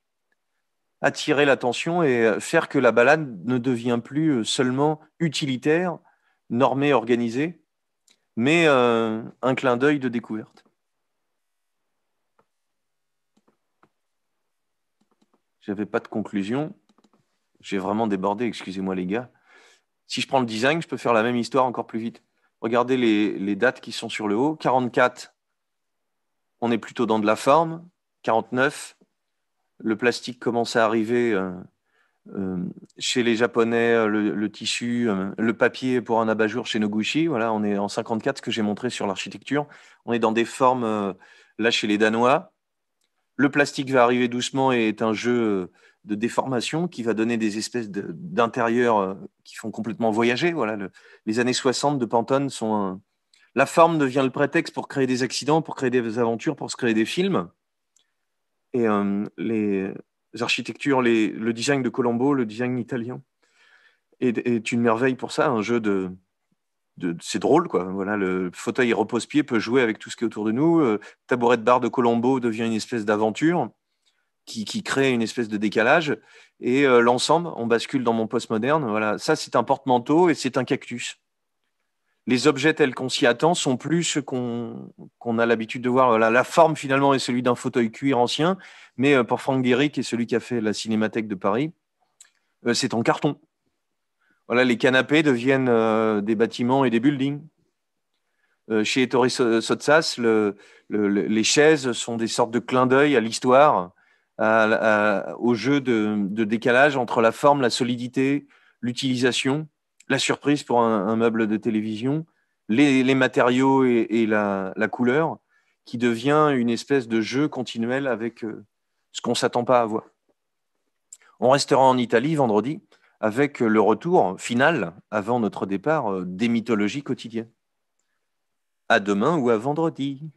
Speaker 1: attirer l'attention et faire que la balade ne devient plus seulement utilitaire, normé, organisé, mais euh, un clin d'œil de découverte. J'avais pas de conclusion. J'ai vraiment débordé, excusez-moi les gars. Si je prends le design, je peux faire la même histoire encore plus vite. Regardez les, dates qui sont sur le haut. 44, on est plutôt dans de la forme. 49, le plastique commence à arriver. Euh, euh, chez les Japonais, euh, le, tissu, euh, le papier pour un abat-jour chez Noguchi. Voilà, on est en 54, ce que j'ai montré sur l'architecture. On est dans des formes, là, chez les Danois. Le plastique va arriver doucement et est un jeu de déformation qui va donner des espèces d'intérieurs qui font complètement voyager. Voilà, les années 60 de Pantone sont. la forme devient le prétexte pour créer des accidents, pour créer des aventures, pour se créer des films. Et les, architectures, le design de Colombo, le design italien, est, est une merveille pour ça, un jeu de, c'est drôle quoi. Voilà, le fauteuil repose-pied peut jouer avec tout ce qui est autour de nous. Euh, tabouret de bar de Colombo devient une espèce d'aventure qui, crée une espèce de décalage. Et euh, l'ensemble, on bascule dans mon postmoderne. Voilà, ça c'est un porte-manteau et c'est un cactus les objets tels qu'on s'y attend sont plus ce qu'on a l'habitude de voir. La, forme finalement est celui d'un fauteuil cuir ancien, mais euh, pour Franck Guéry, qui est celui qui a fait la Cinémathèque de Paris, euh, c'est en carton. Voilà, les canapés deviennent euh, des bâtiments et des buildings. chez Ettore Sotsas, les chaises sont des sortes de clins d'œil à l'histoire, au jeu de, de, décalage entre la forme, la solidité, l'utilisation la surprise pour un, meuble de télévision, les, matériaux et, la, couleur, qui devient une espèce de jeu continuel avec euh, ce qu'on ne s'attend pas à voir. On restera en Italie vendredi avec le retour final, avant notre départ, euh, des mythologies quotidiennes. À demain ou à vendredi.